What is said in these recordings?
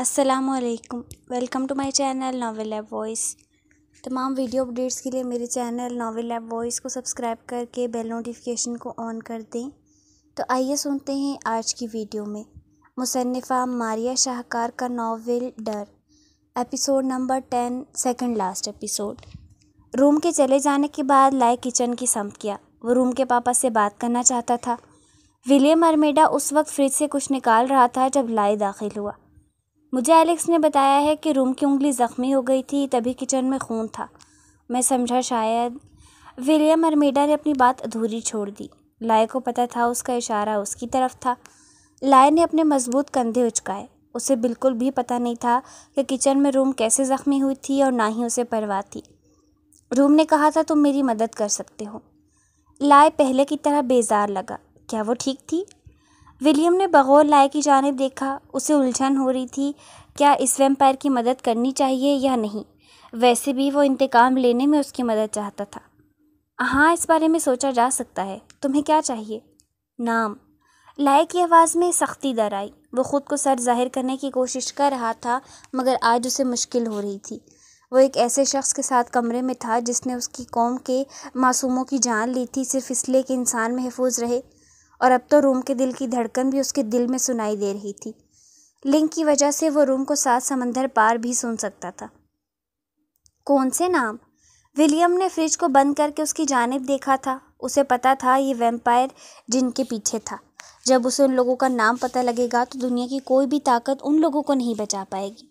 असलकम welcome to my channel novel lab voice तमाम video updates के लिए मेरे चैनल नावल लैब वॉइस को सब्सक्राइब करके बेल नोटिफिकेशन को ऑन कर दें तो आइए सुनते हैं आज की वीडियो में मुसनफ़ा मारिया शाहकार का नावल डर episode number ten second last episode रूम के चले जाने के बाद लाए किचन की सम्प किया वो रूम के पापा से बात करना चाहता था विलियम अरमेडा उस वक्त फ्रिज से कुछ निकाल रहा था जब लाए दाखिल हुआ मुझे एलेक्स ने बताया है कि रूम की उंगली ज़ख्मी हो गई थी तभी किचन में खून था मैं समझा शायद विलियम अरमेडा ने अपनी बात अधूरी छोड़ दी लाए को पता था उसका इशारा उसकी तरफ था लाए ने अपने मजबूत कंधे उचकाए उसे बिल्कुल भी पता नहीं था कि किचन में रूम कैसे ज़ख्मी हुई थी और ना ही उसे परवाह थी रूम ने कहा था तुम मेरी मदद कर सकते हो लाए पहले की तरह बेजार लगा क्या वो ठीक थी विलियम ने बगौर लाए की जानब देखा उसे उलझन हो रही थी क्या इस वेम्पायर की मदद करनी चाहिए या नहीं वैसे भी वो इंतकाम लेने में उसकी मदद चाहता था हाँ इस बारे में सोचा जा सकता है तुम्हें क्या चाहिए नाम लाए की आवाज़ में सख्ती दर आई वो ख़ुद को सर जाहिर करने की कोशिश कर रहा था मगर आज उसे मुश्किल हो रही थी वो एक ऐसे शख्स के साथ कमरे में था जिसने उसकी कौम के मासूमों की जान ली थी सिर्फ इसलिए कि इंसान महफूज रहे और अब तो रूम के दिल की धड़कन भी उसके दिल में सुनाई दे रही थी लिंक की वजह से वो रूम को सात समंदर पार भी सुन सकता था कौन से नाम विलियम ने फ्रिज को बंद करके उसकी जानब देखा था उसे पता था ये वेम्पायर जिनके पीछे था जब उसे उन लोगों का नाम पता लगेगा तो दुनिया की कोई भी ताकत उन लोगों को नहीं बचा पाएगी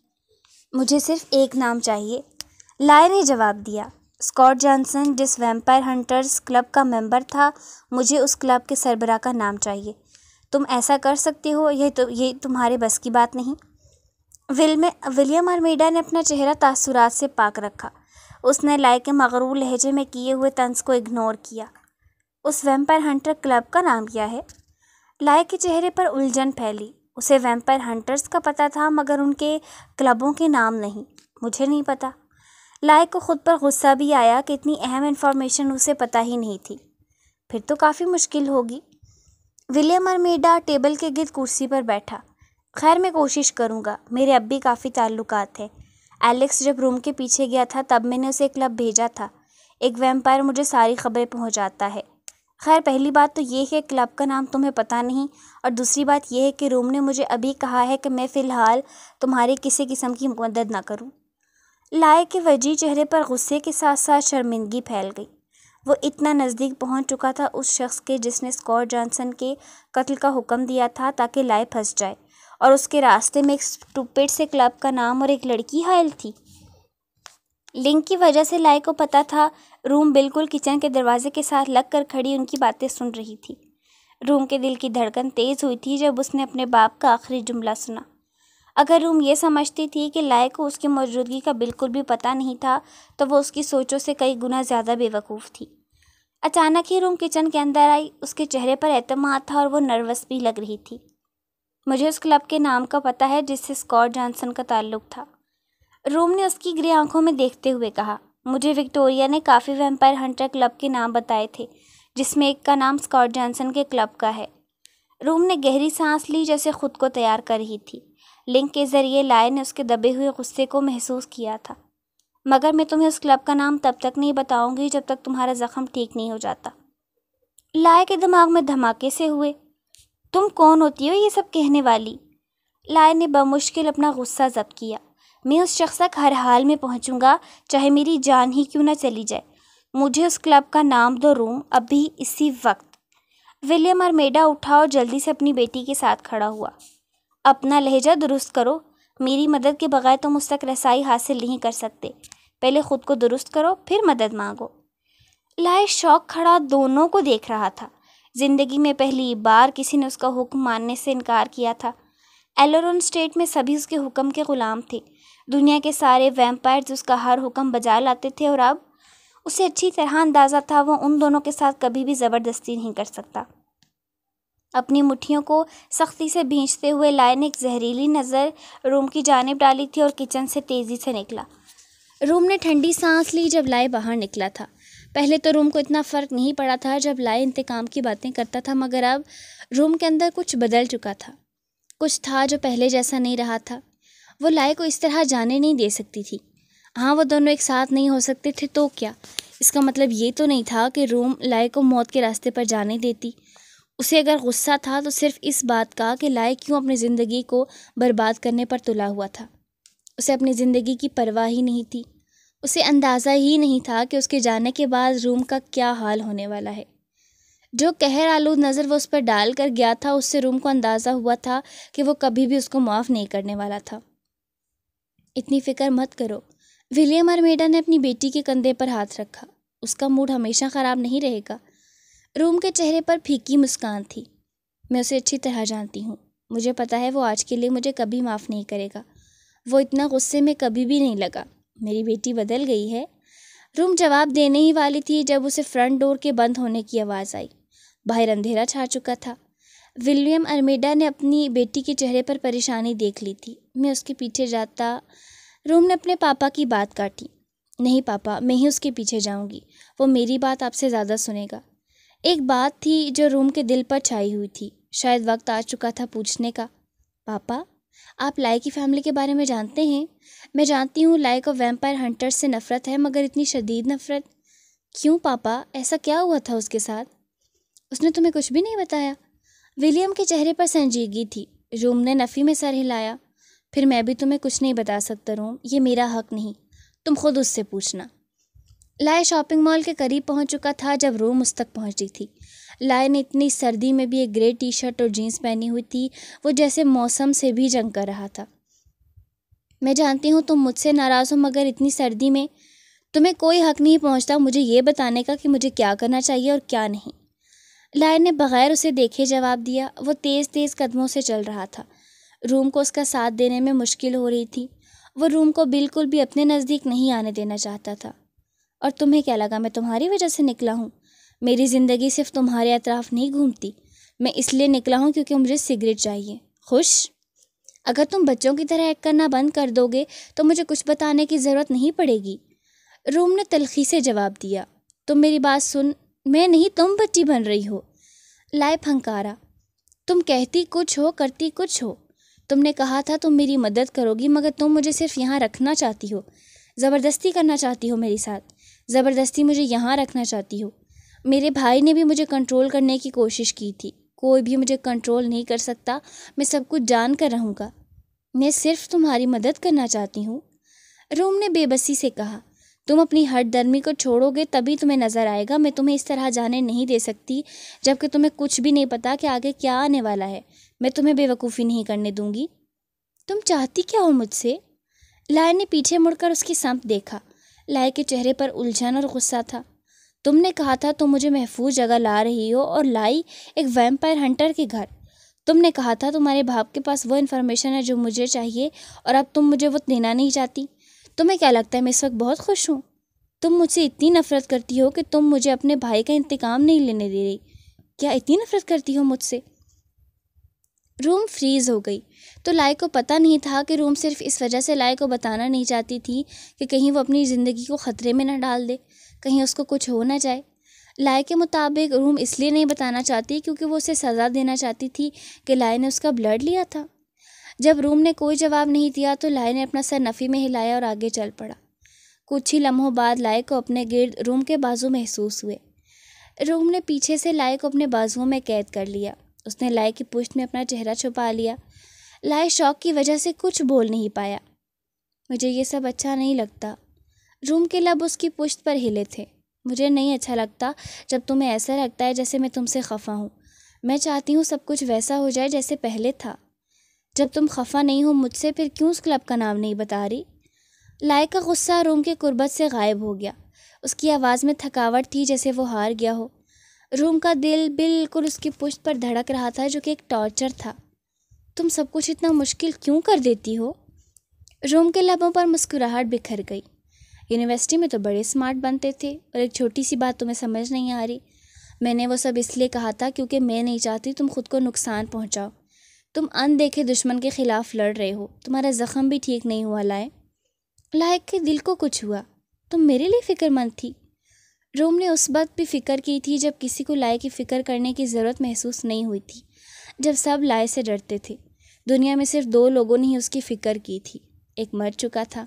मुझे सिर्फ एक नाम चाहिए लाय ने जवाब दिया स्कॉट जॉनसन जिस वैम्पायर हंटर्स क्लब का मेंबर था मुझे उस क्लब के सरबराह का नाम चाहिए तुम ऐसा कर सकते हो यह तो ये तुम्हारे बस की बात नहीं विल में विलियम आर्मेडा ने अपना चेहरा तासुरात से पाक रखा उसने लायक मगरूर लहजे में किए हुए तंस को इग्नोर किया उस वैम्पायर हंटर क्लब का नाम क्या है लायक के चेहरे पर उलझन फैली उसे वैम्पायर हंटर्स का पता था मगर उनके क्लबों के नाम नहीं मुझे नहीं पता लायक को ख़ुद पर गुस्सा भी आया कि इतनी अहम इन्फॉर्मेशन उसे पता ही नहीं थी फिर तो काफ़ी मुश्किल होगी विलियम अरमेडा टेबल के गिरद कुर्सी पर बैठा खैर मैं कोशिश करूँगा मेरे अब भी काफ़ी ताल्लुकात हैं एलेक्स जब रूम के पीछे गया था तब मैंने उसे एक क्लब भेजा था एक वैम्पायर मुझे सारी खबरें पहुँचाता है खैर पहली बात तो ये है क्लब का नाम तुम्हें पता नहीं और दूसरी बात यह है कि रूम ने मुझे अभी कहा है कि मैं फ़िलहाल तुम्हारी किसी किस्म की मदद ना करूँ लाए के वजी चेहरे पर गुस्से के साथ साथ शर्मिंदगी फैल गई वो इतना नज़दीक पहुंच चुका था उस शख्स के जिसने स्कॉट जॉनसन के कत्ल का हुक्म दिया था ताकि लाए फंस जाए और उसके रास्ते में एक टुपेट से क्लब का नाम और एक लड़की हायल थी लिंक की वजह से लाए को पता था रूम बिल्कुल किचन के दरवाजे के साथ लग कर खड़ी उनकी बातें सुन रही थी रूम के दिल की धड़कन तेज़ हुई थी जब उसने अपने बाप का आखिरी जुमला सुना अगर रूम ये समझती थी कि लाए को उसकी मौजूदगी का बिल्कुल भी पता नहीं था तो वो उसकी सोचों से कई गुना ज़्यादा बेवकूफ़ थी अचानक ही रूम किचन के अंदर आई उसके चेहरे पर एतमाद था और वो नर्वस भी लग रही थी मुझे उस क्लब के नाम का पता है जिससे स्कॉट जॉनसन का ताल्लुक था रूम ने उसकी ग्रे आंखों में देखते हुए कहा मुझे विक्टोरिया ने काफ़ी वेम्पायर हंटर क्लब के नाम बताए थे जिसमें एक का नाम स्कॉट जॉनसन के क्लब का है रूम ने गहरी सांस ली जैसे खुद को तैयार कर रही थी लिंक के ज़रिए लाए ने उसके दबे हुए गुस्से को महसूस किया था मगर मैं तुम्हें उस क्लब का नाम तब तक नहीं बताऊंगी जब तक तुम्हारा ज़ख्म ठीक नहीं हो जाता लाए के दिमाग में धमाके से हुए तुम कौन होती हो ये सब कहने वाली लाए ने बमुश्किल अपना गुस्सा जब्त किया मैं उस शख्स तक हर हाल में पहुँचूँगा चाहे मेरी जान ही क्यों ना चली जाए मुझे उस क्लब का नाम दो रूम अभी इसी वक्त विलियम और मेडा उठा और जल्दी से अपनी बेटी के साथ खड़ा हुआ अपना लहजा दुरुस्त करो मेरी मदद के बगैर तुम उस तक रसाई हासिल नहीं कर सकते पहले ख़ुद को दुरुस्त करो फिर मदद मांगो लाए शौक खड़ा दोनों को देख रहा था ज़िंदगी में पहली बार किसी ने उसका हुक्म मानने से इनकार किया था एलोरन स्टेट में सभी उसके हुक्म के ग़ुलाम थे दुनिया के सारे वैम्पायर्स उसका हर हुक्म बजा लाते थे और अब उसे अच्छी तरह अंदाज़ा था वो उन दोनों के साथ कभी भी ज़बरदस्ती नहीं कर सकता अपनी मुठ्ठियों को सख्ती से भींचते हुए ने एक जहरीली नज़र रूम की जानब डाली थी और किचन से तेज़ी से निकला रूम ने ठंडी सांस ली जब लाए बाहर निकला था पहले तो रूम को इतना फ़र्क नहीं पड़ा था जब लाए इंतकाम की बातें करता था मगर अब रूम के अंदर कुछ बदल चुका था कुछ था जो पहले जैसा नहीं रहा था वो लाए को इस तरह जाने नहीं दे सकती थी हाँ वो दोनों एक साथ नहीं हो सकते थे तो क्या इसका मतलब ये तो नहीं था कि रूम लाए को मौत के रास्ते पर जाने देती उसे अगर गुस्सा था तो सिर्फ इस बात का कि लाए क्यों अपनी ज़िंदगी को बर्बाद करने पर तुला हुआ था उसे अपनी ज़िंदगी की परवाह ही नहीं थी उसे अंदाज़ा ही नहीं था कि उसके जाने के बाद रूम का क्या हाल होने वाला है जो कहर आलू नज़र वो उस पर डाल कर गया था उससे रूम को अंदाज़ा हुआ था कि वो कभी भी उसको माफ़ नहीं करने वाला था इतनी फ़िक्र मत करो विलियम और मेडा ने अपनी बेटी के कंधे पर हाथ रखा उसका मूड हमेशा ख़राब नहीं रहेगा रूम के चेहरे पर फीकी मुस्कान थी मैं उसे अच्छी तरह जानती हूँ मुझे पता है वो आज के लिए मुझे कभी माफ़ नहीं करेगा वो इतना गुस्से में कभी भी नहीं लगा मेरी बेटी बदल गई है रूम जवाब देने ही वाली थी जब उसे फ्रंट डोर के बंद होने की आवाज़ आई बाहर अंधेरा छा चुका था विलियम अर्मेडा ने अपनी बेटी के चेहरे पर परेशानी देख ली थी मैं उसके पीछे जाता रूम ने अपने पापा की बात काटी नहीं पापा मैं ही उसके पीछे जाऊंगी वो मेरी बात आपसे ज़्यादा सुनेगा एक बात थी जो रूम के दिल पर छाई हुई थी शायद वक्त आ चुका था पूछने का पापा आप लाई की फैमिली के बारे में जानते हैं मैं जानती हूँ लाई को वैम्पायर हंटर से नफ़रत है मगर इतनी शदीद नफ़रत क्यों पापा ऐसा क्या हुआ था उसके साथ उसने तुम्हें कुछ भी नहीं बताया विलियम के चेहरे पर संजीदगी थी रूम ने नफ़ी में सर हिलाया फिर मैं भी तुम्हें कुछ नहीं बता सकता रूम ये मेरा हक नहीं तुम खुद उससे पूछना लाए शॉपिंग मॉल के करीब पहुंच चुका था जब रोम उस तक पहुंची थी लाए ने इतनी सर्दी में भी एक ग्रे टी शर्ट और जीन्स पहनी हुई थी वो जैसे मौसम से भी जंग कर रहा था मैं जानती हूँ तुम मुझसे नाराज़ हो मगर इतनी सर्दी में तुम्हें कोई हक नहीं पहुँचता मुझे ये बताने का कि मुझे क्या करना चाहिए और क्या नहीं लाए ने बगैर उसे देखे जवाब दिया वो तेज़ तेज़ कदमों से चल रहा था रूम को उसका साथ देने में मुश्किल हो रही थी वो रूम को बिल्कुल भी अपने नज़दीक नहीं आने देना चाहता था और तुम्हें क्या लगा मैं तुम्हारी वजह से निकला हूँ मेरी ज़िंदगी सिर्फ तुम्हारे अतराफ नहीं घूमती मैं इसलिए निकला हूँ क्योंकि मुझे सिगरेट चाहिए खुश अगर तुम बच्चों की तरह एक्ट करना बंद कर दोगे तो मुझे कुछ बताने की ज़रूरत नहीं पड़ेगी रूम ने तलखी से जवाब दिया तुम मेरी बात सुन मैं नहीं तुम बच्ची बन रही हो लाए फंकारा तुम कहती कुछ हो करती कुछ हो तुमने कहा था तुम मेरी मदद करोगी मगर तुम मुझे सिर्फ यहाँ रखना चाहती हो ज़बरदस्ती करना चाहती हो मेरे साथ ज़बरदस्ती मुझे यहाँ रखना चाहती हो मेरे भाई ने भी मुझे कंट्रोल करने की कोशिश की थी कोई भी मुझे कंट्रोल नहीं कर सकता मैं सब कुछ जान कर रहूँगा मैं सिर्फ तुम्हारी मदद करना चाहती हूँ रूम ने बेबसी से कहा तुम अपनी हट दर्मी को छोड़ोगे तभी तुम्हें नज़र आएगा मैं तुम्हें इस तरह जाने नहीं दे सकती जबकि तुम्हें कुछ भी नहीं पता कि आगे क्या आने वाला है मैं तुम्हें बेवकूफ़ी नहीं करने दूंगी तुम चाहती क्या हो मुझसे लायर ने पीछे मुड़कर उसकी संप देखा लाए के चेहरे पर उलझन और गुस्सा था तुमने कहा था तुम मुझे महफूज जगह ला रही हो और लाई एक वैम्पायर हंटर के घर तुमने कहा था तुम्हारे भाप के पास वो इन्फॉर्मेशन है जो मुझे चाहिए और अब तुम मुझे वो देना नहीं चाहती तुम्हें क्या लगता है मैं इस वक्त बहुत खुश हूँ तुम मुझसे इतनी नफरत करती हो कि तुम मुझे अपने भाई का इंतकाम नहीं लेने दे रही क्या इतनी नफरत करती हो मुझसे रूम फ्रीज़ हो गई तो लाई को पता नहीं था कि रूम सिर्फ इस वजह से लाई को बताना नहीं चाहती थी कि कहीं वो अपनी ज़िंदगी को ख़तरे में ना डाल दे कहीं उसको कुछ हो ना जाए लाई के मुताबिक रूम इसलिए नहीं बताना चाहती क्योंकि वो उसे सज़ा देना चाहती थी कि लाई ने उसका ब्लड लिया था जब रूम ने कोई जवाब नहीं दिया तो लाई ने अपना सर नफ़ी में हिलाया और आगे चल पड़ा कुछ ही लम्हों बाद लाई को अपने गिर्द रूम के बाजू महसूस हुए रूम ने पीछे से लाई को अपने बाजुओं में कैद कर लिया उसने लाई की पुष्ट में अपना चेहरा छुपा लिया लाई शौक की वजह से कुछ बोल नहीं पाया मुझे ये सब अच्छा नहीं लगता रूम के लब उसकी पुश्त पर हिले थे मुझे नहीं अच्छा लगता जब तुम्हें ऐसा लगता है जैसे मैं तुमसे खफा हूँ मैं चाहती हूँ सब कुछ वैसा हो जाए जैसे पहले था जब तुम खफा नहीं हो मुझसे फिर क्यों उस क्लब का नाम नहीं बता रही लाई का गुस्सा रूम के कुर्बत से गायब हो गया उसकी आवाज़ में थकावट थी जैसे वो हार गया हो रूम का दिल बिल्कुल उसकी पुष्ट पर धड़क रहा था जो कि एक टॉर्चर था तुम सब कुछ इतना मुश्किल क्यों कर देती हो रूम के लबों पर मुस्कुराहट बिखर गई यूनिवर्सिटी में तो बड़े स्मार्ट बनते थे और एक छोटी सी बात तुम्हें समझ नहीं आ रही मैंने वो सब इसलिए कहा था क्योंकि मैं नहीं चाहती तुम खुद को नुकसान पहुंचाओ तुम अनदेखे दुश्मन के ख़िलाफ़ लड़ रहे हो तुम्हारा ज़ख्म भी ठीक नहीं हुआ लाए लायक के दिल को कुछ हुआ तुम मेरे लिए फ़िक्रमंद थी रूम ने उस वक्त भी फ़िक्र की थी जब किसी को लाए की फ़िक्र करने की ज़रूरत महसूस नहीं हुई थी जब सब लाए से डरते थे दुनिया में सिर्फ दो लोगों ने ही उसकी फ़िक्र की थी एक मर चुका था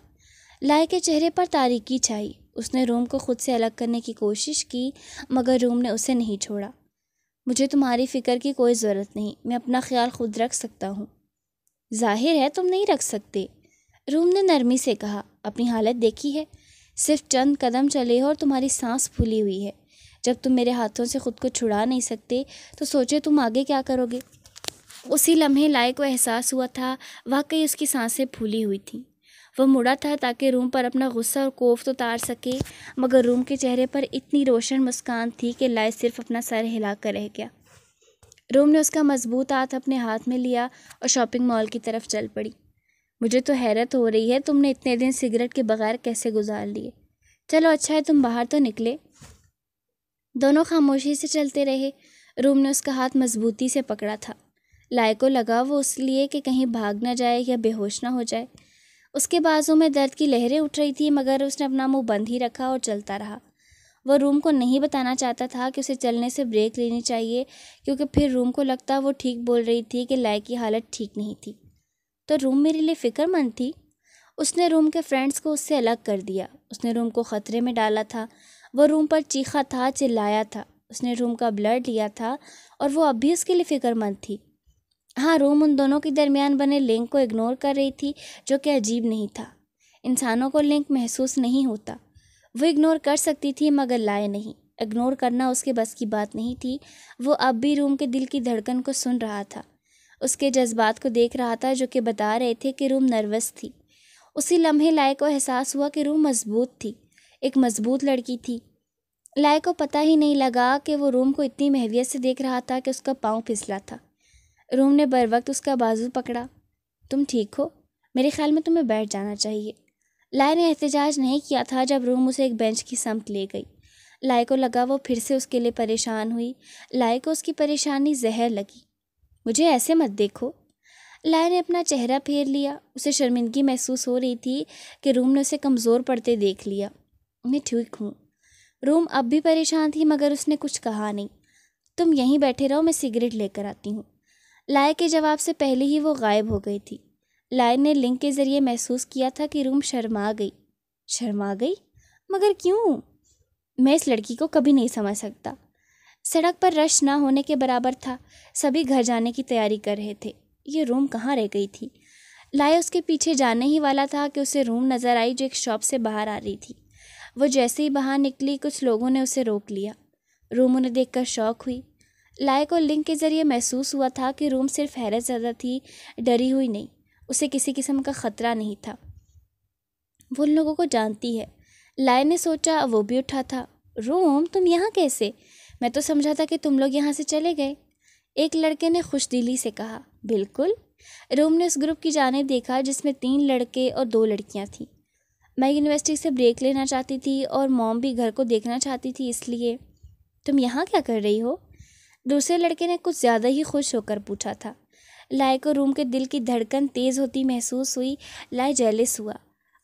लाए के चेहरे पर तारीकी छाई उसने रूम को खुद से अलग करने की कोशिश की मगर रूम ने उसे नहीं छोड़ा मुझे तुम्हारी फ़िक्र की कोई ज़रूरत नहीं मैं अपना ख्याल खुद रख सकता हूँ जाहिर है तुम नहीं रख सकते रूम ने नरमी से कहा अपनी हालत देखी है सिर्फ चंद कदम चले हो और तुम्हारी सांस फूली हुई है जब तुम मेरे हाथों से ख़ुद को छुड़ा नहीं सकते तो सोचे तुम आगे क्या करोगे उसी लम्हे लाए को एहसास हुआ था वाकई उसकी सांसें फूली हुई थीं वह मुड़ा था ताकि रूम पर अपना गुस्सा और कोफ तो तार सके मगर रूम के चेहरे पर इतनी रोशन मुस्कान थी कि लाए सिर्फ अपना सर हिला कर रह गया रूम ने उसका मजबूत हाथ अपने हाथ में लिया और शॉपिंग मॉल की तरफ चल पड़ी मुझे तो हैरत हो रही है तुमने इतने दिन सिगरेट के बगैर कैसे गुजार लिए चलो अच्छा है तुम बाहर तो निकले दोनों खामोशी से चलते रहे रूम ने उसका हाथ मजबूती से पकड़ा था लाय को लगा वो उस लिए कि कहीं भाग ना जाए या बेहोश ना हो जाए उसके बाजू में दर्द की लहरें उठ रही थी मगर उसने अपना मुंह बंद ही रखा और चलता रहा वह रूम को नहीं बताना चाहता था कि उसे चलने से ब्रेक लेनी चाहिए क्योंकि फिर रूम को लगता वो ठीक बोल रही थी कि लाय की हालत ठीक नहीं थी तो रूम मेरे लिए फ़िक्रमंद थी उसने रूम के फ्रेंड्स को उससे अलग कर दिया उसने रूम को ख़तरे में डाला था वो रूम पर चीखा था चिल्लाया था उसने रूम का ब्लड लिया था और वो अब भी उसके लिए फ़िक्रमंद थी हाँ रूम उन दोनों के दरमियान बने लिंक को इग्नोर कर रही थी जो कि अजीब नहीं था इंसानों को लिंक महसूस नहीं होता वो इग्नोर कर सकती थी मगर लाए नहीं इग्नोर करना उसके बस की बात नहीं थी वो अब भी रूम के दिल की धड़कन को सुन रहा था उसके जज्बात को देख रहा था जो कि बता रहे थे कि रूम नर्वस थी उसी लम्हे लाए को एहसास हुआ कि रूम मजबूत थी एक मजबूत लड़की थी लाए को पता ही नहीं लगा कि वो रूम को इतनी महवियत से देख रहा था कि उसका पाँव फिसला था रूम ने बर वक्त उसका बाजू पकड़ा तुम ठीक हो मेरे ख्याल में तुम्हें बैठ जाना चाहिए लाए ने एहतजाज नहीं किया था जब रूम उसे एक बेंच की समत ले गई लाए को लगा वो फिर से उसके लिए परेशान हुई लाए को उसकी परेशानी जहर लगी मुझे ऐसे मत देखो लाया ने अपना चेहरा फेर लिया उसे शर्मिंदगी महसूस हो रही थी कि रूम ने उसे कमज़ोर पड़ते देख लिया मैं ठीक हूँ रूम अब भी परेशान थी मगर उसने कुछ कहा नहीं तुम यहीं बैठे रहो मैं सिगरेट लेकर आती हूँ लाय के जवाब से पहले ही वो गायब हो गई थी लाय ने लिंक के ज़रिए महसूस किया था कि रूम शर्मा गई शर्मा गई मगर क्यों मैं इस लड़की को कभी नहीं समझ सकता सड़क पर रश ना होने के बराबर था सभी घर जाने की तैयारी कर रहे थे ये रूम कहाँ रह गई थी लाया उसके पीछे जाने ही वाला था कि उसे रूम नज़र आई जो एक शॉप से बाहर आ रही थी वो जैसे ही बाहर निकली कुछ लोगों ने उसे रोक लिया रूम उन्हें कर शौक हुई लाया को लिंक के ज़रिए महसूस हुआ था कि रूम सिर्फ हैरत ज़्यादा थी डरी हुई नहीं उसे किसी किस्म का ख़तरा नहीं था वो उन लोगों को जानती है लाए ने सोचा वो भी उठा था रूम तुम यहाँ कैसे मैं तो समझा था कि तुम लोग यहाँ से चले गए एक लड़के ने खुश दिली से कहा बिल्कुल रोम ने उस ग्रुप की जानब देखा जिसमें तीन लड़के और दो लड़कियाँ थीं मैं यूनिवर्सिटी से ब्रेक लेना चाहती थी और मॉम भी घर को देखना चाहती थी इसलिए तुम यहाँ क्या कर रही हो दूसरे लड़के ने कुछ ज़्यादा ही खुश होकर पूछा था लाए को रूम के दिल की धड़कन तेज़ होती महसूस हुई लाए जेलिस हुआ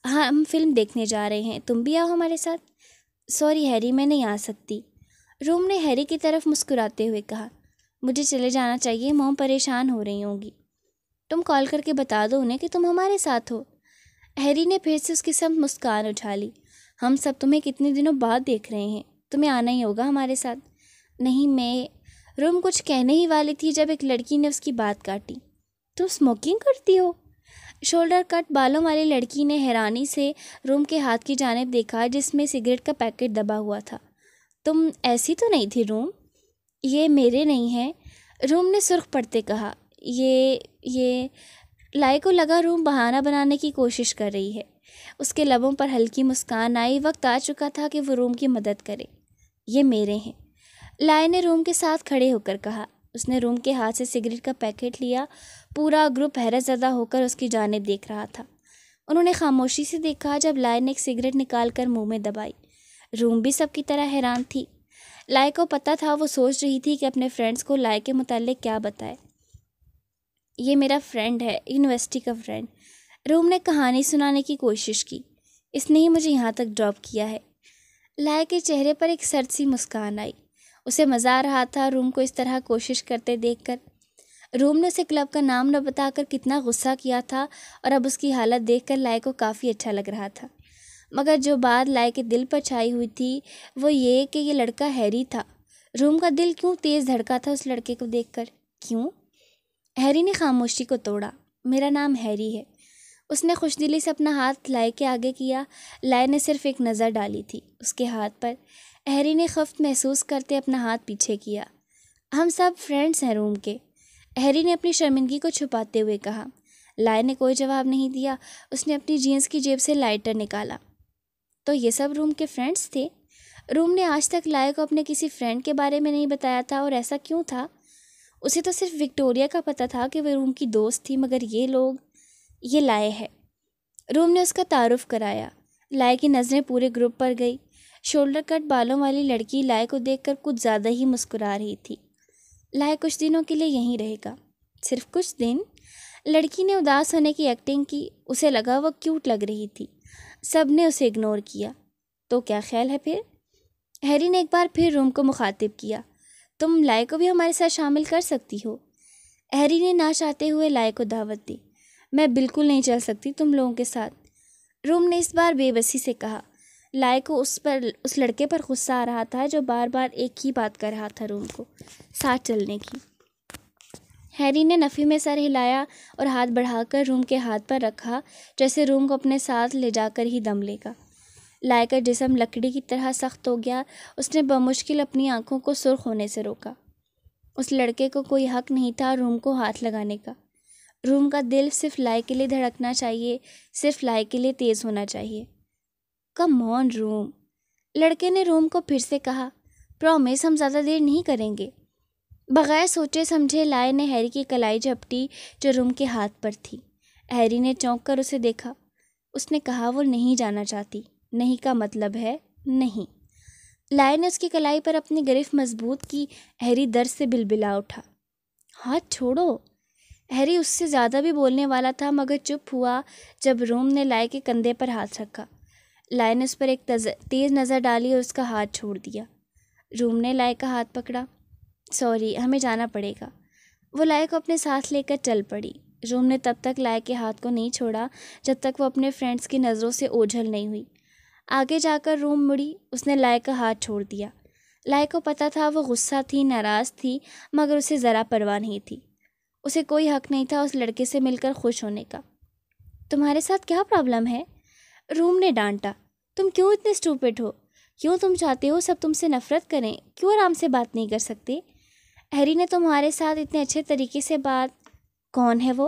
हाँ हम फिल्म देखने जा रहे हैं तुम भी आओ हमारे साथ सॉरी हैरी मैं नहीं आ सकती रूम ने हैरी की तरफ मुस्कुराते हुए कहा मुझे चले जाना चाहिए मोम परेशान हो रही होंगी तुम कॉल करके बता दो उन्हें कि तुम हमारे साथ हो हैरी ने फिर से उसकी सब मुस्कान उछाली हम सब तुम्हें कितने दिनों बाद देख रहे हैं तुम्हें आना ही होगा हमारे साथ नहीं मैं रूम कुछ कहने ही वाली थी जब एक लड़की ने उसकी बात काटी तुम स्मोकिंग करती हो शोल्डर कट बालों वाली लड़की ने हैरानी से रूम के हाथ की जानब देखा जिसमें सिगरेट का पैकेट दबा हुआ था तुम ऐसी तो नहीं थी रूम ये मेरे नहीं हैं रूम ने सुर्ख पड़ते कहा ये ये लाए को लगा रूम बहाना बनाने की कोशिश कर रही है उसके लबों पर हल्की मुस्कान आई वक्त आ चुका था कि वो रूम की मदद करे ये मेरे हैं लाए ने रूम के साथ खड़े होकर कहा उसने रूम के हाथ से सिगरेट का पैकेट लिया पूरा ग्रुप हैरत ज़दा होकर उसकी जानब देख रहा था उन्होंने खामोशी से देखा जब लाए ने एक सिगरेट निकाल कर मुँह में दबाई रूम भी सबकी तरह हैरान थी लाए को पता था वो सोच रही थी कि अपने फ्रेंड्स को लाए के मुतालिक क्या बताए ये मेरा फ्रेंड है यूनिवर्सिटी का फ्रेंड रूम ने कहानी सुनाने की कोशिश की इसने ही मुझे यहाँ तक ड्रॉप किया है लाए के चेहरे पर एक सर्द सी मुस्कान आई उसे मज़ा आ रहा था रूम को इस तरह कोशिश करते देखकर रूम ने उसे क्लब का नाम न बताकर कितना गुस्सा किया था और अब उसकी हालत देखकर लाय को काफ़ी अच्छा लग रहा था मगर जो बात लाए के दिल पर छाई हुई थी वो ये कि ये लड़का हैरी था रूम का दिल क्यों तेज़ धड़का था उस लड़के को देखकर क्यों हैरी ने खामोशी को तोड़ा मेरा नाम हैरी है उसने खुशदिली से अपना हाथ लाए के आगे किया लाए ने सिर्फ एक नज़र डाली थी उसके हाथ पर हैरी ने खफ्त महसूस करते अपना हाथ पीछे किया हम सब फ्रेंड्स हैं रूम के हैरी ने अपनी शर्मिंदगी को छुपाते हुए कहा लाए ने कोई जवाब नहीं दिया उसने अपनी जीन्स की जेब से लाइटर निकाला तो ये सब रूम के फ्रेंड्स थे रूम ने आज तक लाया को अपने किसी फ्रेंड के बारे में नहीं बताया था और ऐसा क्यों था उसे तो सिर्फ विक्टोरिया का पता था कि वह रूम की दोस्त थी मगर ये लोग ये लाए है रूम ने उसका तारुफ कराया लाए की नज़रें पूरे ग्रुप पर गई शोल्डर कट बालों वाली लड़की लाए को देखकर कुछ ज़्यादा ही मुस्कुरा रही थी लाए कुछ दिनों के लिए यहीं रहेगा सिर्फ कुछ दिन लड़की ने उदास होने की एक्टिंग की उसे लगा वह क्यूट लग रही थी सब ने उसे इग्नोर किया तो क्या ख्याल है फिर हैरी ने एक बार फिर रूम को मुखातिब किया तुम लाए को भी हमारे साथ शामिल कर सकती हो हैरी ने ना चाहते हुए लाए को दावत दी मैं बिल्कुल नहीं चल सकती तुम लोगों के साथ रूम ने इस बार बेबसी से कहा लाए को उस पर उस लड़के पर गुस्सा आ रहा था जो बार बार एक ही बात कर रहा था रूम को साथ चलने की हैरी ने नफ़ी में सर हिलाया और हाथ बढ़ाकर रूम के हाथ पर रखा जैसे रूम को अपने साथ ले जाकर ही दम लेगा लायका जिसम लकड़ी की तरह सख्त हो गया उसने बमुश्किल अपनी आंखों को सुर्ख होने से रोका उस लड़के को कोई हक नहीं था रूम को हाथ लगाने का रूम का दिल सिर्फ लाए के लिए धड़कना चाहिए सिर्फ लाए के लिए तेज़ होना चाहिए कम मौन रूम लड़के ने रूम को फिर से कहा प्रॉमिस हम ज़्यादा देर नहीं करेंगे बगैर सोचे समझे लाए ने हैरी की कलाई झपटी जो रूम के हाथ पर थी हैरी ने चौंक कर उसे देखा उसने कहा वो नहीं जाना चाहती नहीं का मतलब है नहीं लाए ने उसकी कलाई पर अपनी गिरफ्त मजबूत की हैरी दर्द से बिलबिला उठा हाथ छोड़ो हैरी उससे ज़्यादा भी बोलने वाला था मगर चुप हुआ जब रूम ने लाए के कंधे पर हाथ रखा लाए ने उस पर एक तेज़ नज़र डाली और उसका हाथ छोड़ दिया रूम ने लाए का हाथ पकड़ा सॉरी हमें जाना पड़ेगा वो लाए को अपने साथ लेकर चल पड़ी रूम ने तब तक लाए के हाथ को नहीं छोड़ा जब तक वो अपने फ्रेंड्स की नज़रों से ओझल नहीं हुई आगे जाकर रूम मुड़ी उसने लाए का हाथ छोड़ दिया लाए को पता था वो गुस्सा थी नाराज़ थी मगर उसे ज़रा परवाह नहीं थी उसे कोई हक नहीं था उस लड़के से मिलकर खुश होने का तुम्हारे साथ क्या प्रॉब्लम है रूम ने डांटा तुम क्यों इतने स्टूपिड हो क्यों तुम चाहते हो सब तुमसे नफ़रत करें क्यों आराम से बात नहीं कर सकते हैरी ने तुम्हारे साथ इतने अच्छे तरीके से बात कौन है वो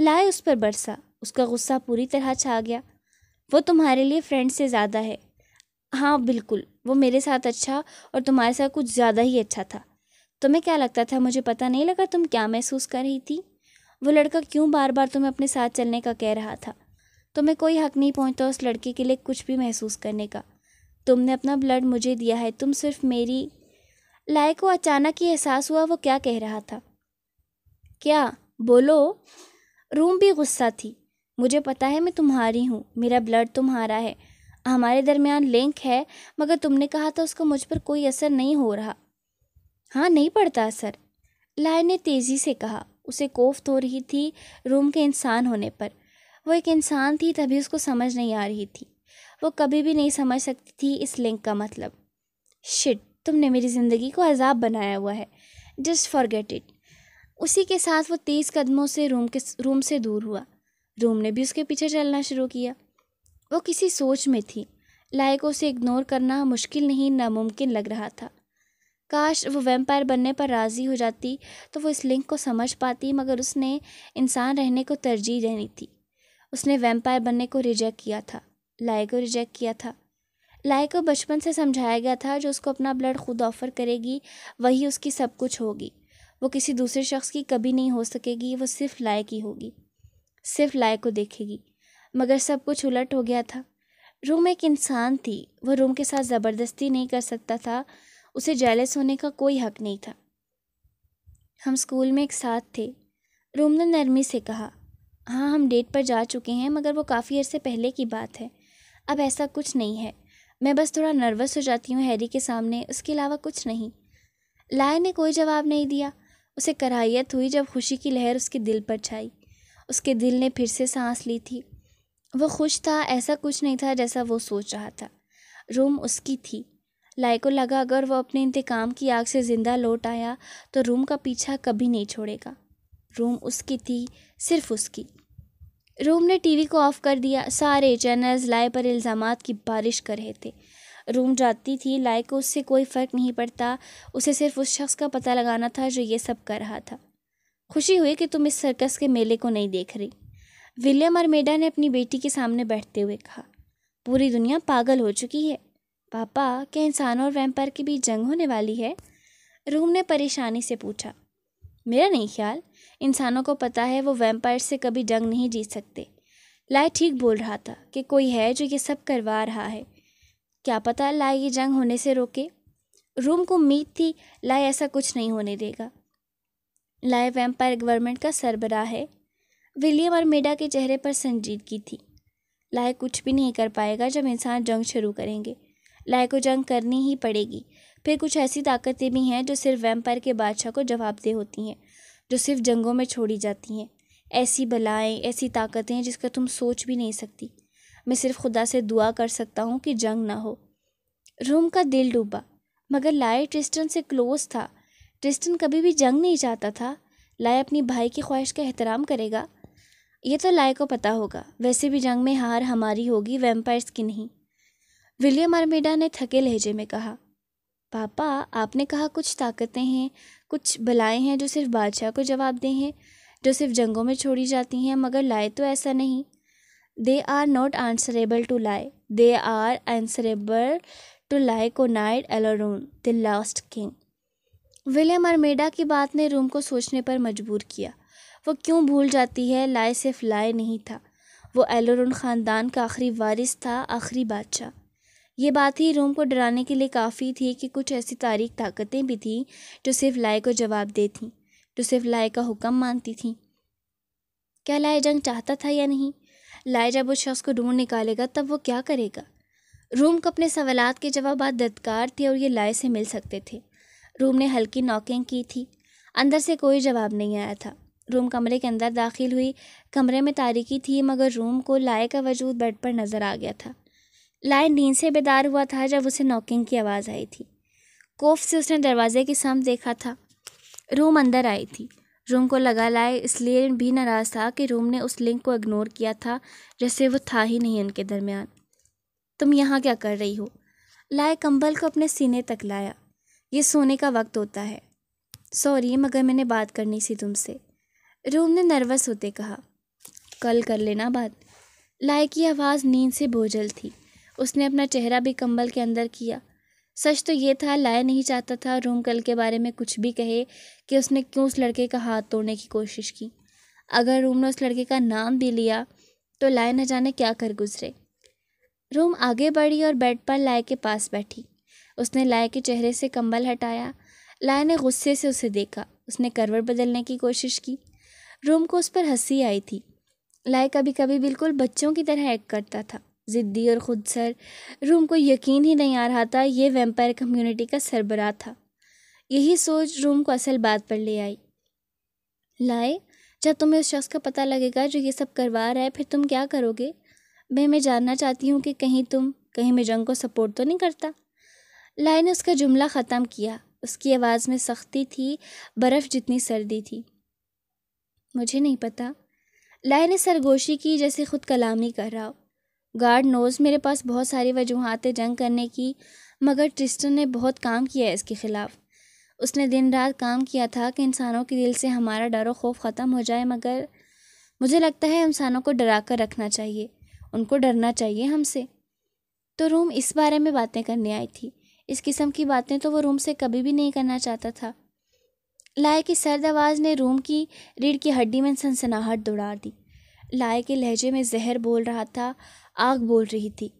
लाए उस पर बरसा उसका गुस्सा पूरी तरह छा गया वो तुम्हारे लिए फ्रेंड से ज़्यादा है हाँ बिल्कुल वो मेरे साथ अच्छा और तुम्हारे साथ कुछ ज़्यादा ही अच्छा था तुम्हें क्या लगता था मुझे पता नहीं लगा तुम क्या महसूस कर रही थी वो लड़का क्यों बार बार तुम्हें अपने साथ चलने का कह रहा था तुम्हें कोई हक नहीं पहुँचता उस लड़के के लिए कुछ भी महसूस करने का तुमने अपना ब्लड मुझे दिया है तुम सिर्फ मेरी लाए को अचानक ही एहसास हुआ वो क्या कह रहा था क्या बोलो रूम भी गुस्सा थी मुझे पता है मैं तुम्हारी हूँ मेरा ब्लड तुम्हारा है हमारे दरमियान लिंक है मगर तुमने कहा था उसका मुझ पर कोई असर नहीं हो रहा हाँ नहीं पड़ता असर लाए ने तेज़ी से कहा उसे कोफ्त हो रही थी रूम के इंसान होने पर वो एक इंसान थी तभी उसको समझ नहीं आ रही थी वो कभी भी नहीं समझ सकती थी इस लिंक का मतलब शिट तुमने मेरी ज़िंदगी को अजाब बनाया हुआ है जस्ट फॉरगेट इट उसी के साथ वो तेज़ कदमों से रूम के रूम से दूर हुआ रूम ने भी उसके पीछे चलना शुरू किया वो किसी सोच में थी लाए को उसे इग्नोर करना मुश्किल नहीं नामुमकिन लग रहा था काश वो वेम्पायर बनने पर राज़ी हो जाती तो वो इस लिंक को समझ पाती मगर उसने इंसान रहने को तरजीह देनी थी उसने वेम्पायर बनने को रिजेक्ट किया था लाए को रिजेक्ट किया था लाए को बचपन से समझाया गया था जो उसको अपना ब्लड खुद ऑफ़र करेगी वही उसकी सब कुछ होगी वो किसी दूसरे शख्स की कभी नहीं हो सकेगी वो सिर्फ लाए की होगी सिर्फ लाए को देखेगी मगर सब कुछ उलट हो गया था रूम एक इंसान थी वो रूम के साथ ज़बरदस्ती नहीं कर सकता था उसे जैलस होने का कोई हक नहीं था हम स्कूल में एक साथ थे रूम ने नरमी से कहा हाँ हम डेट पर जा चुके हैं मगर वो काफ़ी अरसे पहले की बात है अब ऐसा कुछ नहीं है मैं बस थोड़ा नर्वस हो जाती हूँ हैरी के सामने उसके अलावा कुछ नहीं लाया ने कोई जवाब नहीं दिया उसे कराहियत हुई जब खुशी की लहर उसके दिल पर छाई उसके दिल ने फिर से सांस ली थी वो खुश था ऐसा कुछ नहीं था जैसा वो सोच रहा था रूम उसकी थी लाय को लगा अगर वो अपने इंतकाम की आग से ज़िंदा लौट आया तो रूम का पीछा कभी नहीं छोड़ेगा रूम उसकी थी सिर्फ उसकी रूम ने टीवी को ऑफ कर दिया सारे चैनल्स लाए पर इल्ज़ाम की बारिश कर रहे थे रूम जाती थी लाए को उससे कोई फ़र्क नहीं पड़ता उसे सिर्फ उस शख्स का पता लगाना था जो ये सब कर रहा था खुशी हुई कि तुम इस सर्कस के मेले को नहीं देख रही विलियम और मेडा ने अपनी बेटी के सामने बैठते हुए कहा पूरी दुनिया पागल हो चुकी है पापा क्या इंसानों और वैम्पायर के बीच जंग होने वाली है रूम ने परेशानी से पूछा मेरा नहीं ख्याल इंसानों को पता है वो वैम्पायर से कभी जंग नहीं जीत सकते लाए ठीक बोल रहा था कि कोई है जो ये सब करवा रहा है क्या पता लाए ये जंग होने से रोके रूम को उम्मीद थी लाए ऐसा कुछ नहीं होने देगा लाए वैम्पायर गवर्नमेंट का सरबरा है विलियम और मेडा के चेहरे पर संजीदगी थी लाए कुछ भी नहीं कर पाएगा जब इंसान जंग शुरू करेंगे लाए को जंग करनी ही पड़ेगी फिर कुछ ऐसी ताकतें भी हैं जो सिर्फ वैम्पायर के बादशाह को जवाब दे होती हैं जो सिर्फ जंगों में छोड़ी जाती हैं ऐसी बलाएं ऐसी ताकतें हैं जिसका तुम सोच भी नहीं सकती मैं सिर्फ खुदा से दुआ कर सकता हूँ कि जंग ना हो रूम का दिल डूबा मगर लाए ट्रिस्टन से क्लोज था ट्रिस्टन कभी भी जंग नहीं चाहता था लाए अपनी भाई की ख्वाहिश का एहतराम करेगा ये तो लाए को पता होगा वैसे भी जंग में हार हमारी होगी वेम्पायर्स की नहीं विलियम आर्मेडा ने थके लहजे में कहा पापा आपने कहा कुछ ताकतें हैं कुछ बलाएं हैं जो सिर्फ बादशाह को जवाब दें हैं जो सिर्फ जंगों में छोड़ी जाती हैं मगर लाए तो ऐसा नहीं they are not answerable to लाए दे आर आंसरेबल टू लाए को नाइट एलोरून the last king William Armada की बात ने रूम को सोचने पर मजबूर किया वो क्यों भूल जाती है लाए सिर्फ लाए नहीं था वो एलोरून ख़ानदान का आखिरी वारिस था आखिरी बादशाह ये बात ही रोम को डराने के लिए काफ़ी थी कि कुछ ऐसी तारीख ताकतें भी थीं जो सिर्फ लाए को जवाब दे थीं जो सिर्फ लाए का हुक्म मानती थीं क्या लाए जंग चाहता था या नहीं लाए जब उस शख्स को ढूंढ निकालेगा तब वो क्या करेगा रूम को अपने सवाल के जवाब दत्कार थे और ये लाए से मिल सकते थे रूम ने हल्की नॉकिंग की थी अंदर से कोई जवाब नहीं आया था रूम कमरे के अंदर दाखिल हुई कमरे में तारीकी थी मगर रूम को लाए का वजूद बेड पर नज़र आ गया था लाए नींद से बेदार हुआ था जब उसे नॉकिंग की आवाज़ आई थी कोफ से उसने दरवाजे के सामने देखा था रूम अंदर आई थी रूम को लगा लाए इसलिए भी नाराज़ था कि रूम ने उस लिंक को इग्नोर किया था जैसे वो था ही नहीं उनके दरमियान तुम यहाँ क्या कर रही हो लाए कंबल को अपने सीने तक लाया ये सोने का वक्त होता है सॉरी मगर मैंने बात करनी थी तुमसे रूम ने नर्वस होते कहा कल कर लेना बात लाए की आवाज़ नींद से बोझल थी उसने अपना चेहरा भी कंबल के अंदर किया सच तो ये था लाया नहीं चाहता था रूमकल के बारे में कुछ भी कहे कि उसने क्यों उस लड़के का हाथ तोड़ने की कोशिश की अगर रूम ने उस लड़के का नाम भी लिया तो लाए न जाने क्या कर गुजरे रूम आगे बढ़ी और बेड पर लाए के पास बैठी उसने लाए के चेहरे से कंबल हटाया लाए ने गुस्से से उसे देखा उसने करवट बदलने की कोशिश की रूम को उस पर हंसी आई थी लाए कभी कभी बिल्कुल बच्चों की तरह एक्ट करता था ज़िद्दी और खुद सर रूम को यकीन ही नहीं आ रहा था ये वेम्पायर कम्युनिटी का सरबरा था यही सोच रूम को असल बात पर ले आई लाए जब तुम्हें उस शख्स का पता लगेगा जो ये सब करवा रहा है फिर तुम क्या करोगे मैं मैं जानना चाहती हूँ कि कहीं तुम कहीं मैं जंग को सपोर्ट तो नहीं करता लाए ने उसका जुमला ख़त्म किया उसकी आवाज़ में सख्ती थी बर्फ़ जितनी सर्दी थी मुझे नहीं पता लाए ने सरगोशी की जैसे खुद कलामी कर रहा हो गार्ड नोज मेरे पास बहुत सारी वजूहत है जंग करने की मगर ट्रिस्टन ने बहुत काम किया है इसके ख़िलाफ़ उसने दिन रात काम किया था कि इंसानों के दिल से हमारा डर और खौफ ख़त्म हो जाए मगर मुझे लगता है इंसानों को डरा कर रखना चाहिए उनको डरना चाहिए हमसे तो रूम इस बारे में बातें करने आई थी इस किस्म की बातें तो वो रूम से कभी भी नहीं करना चाहता था लाए की सर्द आवाज़ ने रूम की रीढ़ की हड्डी में सनसनाहट दौड़ा दी लाए के लहजे में जहर बोल रहा था आग बोल रही थी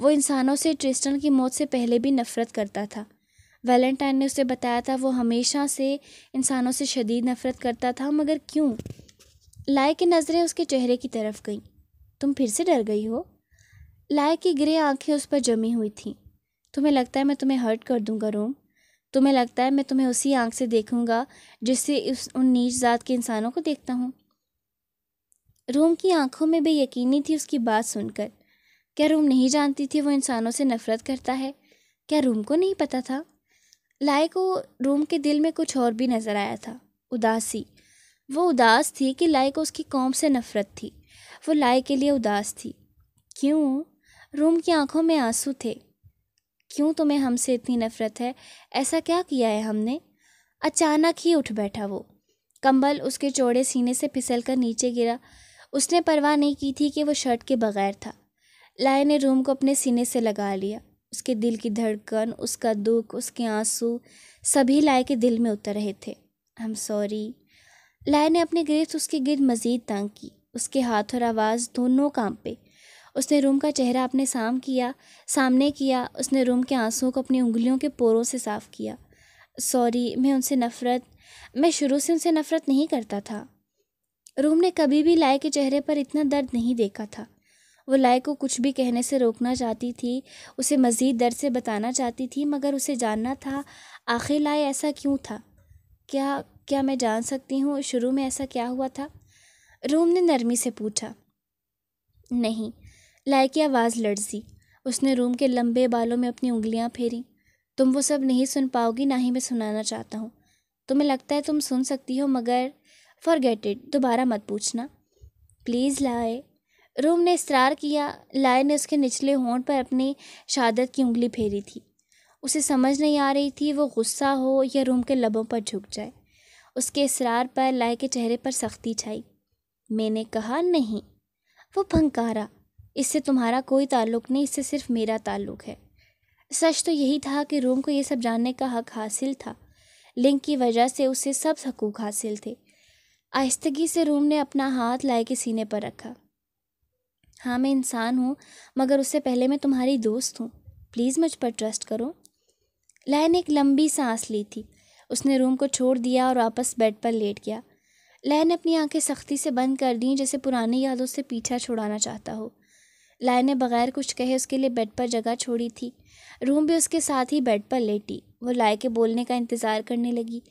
वो इंसानों से ट्रिस्टन की मौत से पहले भी नफ़रत करता था वैलेंटाइन ने उसे बताया था वो हमेशा से इंसानों से शदीद नफ़रत करता था मगर क्यों लाए की नज़रें उसके चेहरे की तरफ गईं तुम फिर से डर गई हो लाए की ग्रे आंखें उस पर जमी हुई थीं तुम्हें लगता है मैं तुम्हें हर्ट कर दूंगा रोम तुम्हें लगता है मैं तुम्हें उसी आंख से देखूंगा जिससे उस उन नीच जात के इंसानों को देखता हूँ रोम की आंखों में बेयकीनी थी उसकी बात सुनकर क्या रूम नहीं जानती थी वो इंसानों से नफरत करता है क्या रूम को नहीं पता था लाए को रूम के दिल में कुछ और भी नज़र आया था उदासी वो उदास थी कि लाए को उसकी कौम से नफरत थी वो लाए के लिए उदास थी क्यों रूम की आंखों में आंसू थे क्यों तुम्हें हमसे इतनी नफरत है ऐसा क्या किया है हमने अचानक ही उठ बैठा वो कंबल उसके चौड़े सीने से फिसल कर नीचे गिरा उसने परवाह नहीं की थी कि वो शर्ट के बगैर था लाए ने रूम को अपने सीने से लगा लिया उसके दिल की धड़कन उसका दुख उसके आंसू सभी लाए के दिल में उतर रहे थे हम सॉरी लाए ने अपने गिरफ्त उसके गिर मज़ीद तंग की उसके हाथ और आवाज़ दोनों काम पे उसने रूम का चेहरा अपने साम किया सामने किया उसने रूम के आंसुओं को अपनी उंगलियों के पोरों से साफ़ किया सॉरी मैं उनसे नफ़रत मैं शुरू से उनसे नफ़रत नहीं करता था रूम ने कभी भी लाए के चेहरे पर इतना दर्द नहीं देखा था वो लाए को कुछ भी कहने से रोकना चाहती थी उसे मज़ीद दर से बताना चाहती थी मगर उसे जानना था आखिर लाए ऐसा क्यों था क्या क्या मैं जान सकती हूँ शुरू में ऐसा क्या हुआ था रोम ने नरमी से पूछा नहीं लाए की आवाज़ लड़जी उसने रूम के लंबे बालों में अपनी उंगलियां फेरी तुम वो सब नहीं सुन पाओगी ना ही मैं सुनाना चाहता हूँ तुम्हें लगता है तुम सुन सकती हो मगर फॉर गेट इट दोबारा मत पूछना प्लीज़ लाए रूम ने इसरार किया लाए ने उसके निचले होंठ पर अपनी शहादत की उंगली फेरी थी उसे समझ नहीं आ रही थी वो गुस्सा हो या रूम के लबों पर झुक जाए उसके इसरार पर लाए के चेहरे पर सख्ती छाई मैंने कहा नहीं वो भंकारा इससे तुम्हारा कोई ताल्लुक नहीं इससे सिर्फ मेरा ताल्लुक है सच तो यही था कि रूम को ये सब जानने का हक हासिल था लिंक की वजह से उसे सब हकूक हासिल थे आहिस्तगी से रूम ने अपना हाथ लाए के सीने पर रखा हाँ मैं इंसान हूँ मगर उससे पहले मैं तुम्हारी दोस्त हूँ प्लीज़ मुझ पर ट्रस्ट करो ने एक लंबी सांस ली थी उसने रूम को छोड़ दिया और वापस बेड पर लेट गया ने अपनी आंखें सख्ती से बंद कर दी जैसे पुरानी यादों से पीछा छुड़ाना चाहता हो लाया ने बगैर कुछ कहे उसके लिए बेड पर जगह छोड़ी थी रूम भी उसके साथ ही बेड पर लेटी वो लाए के बोलने का इंतज़ार करने लगी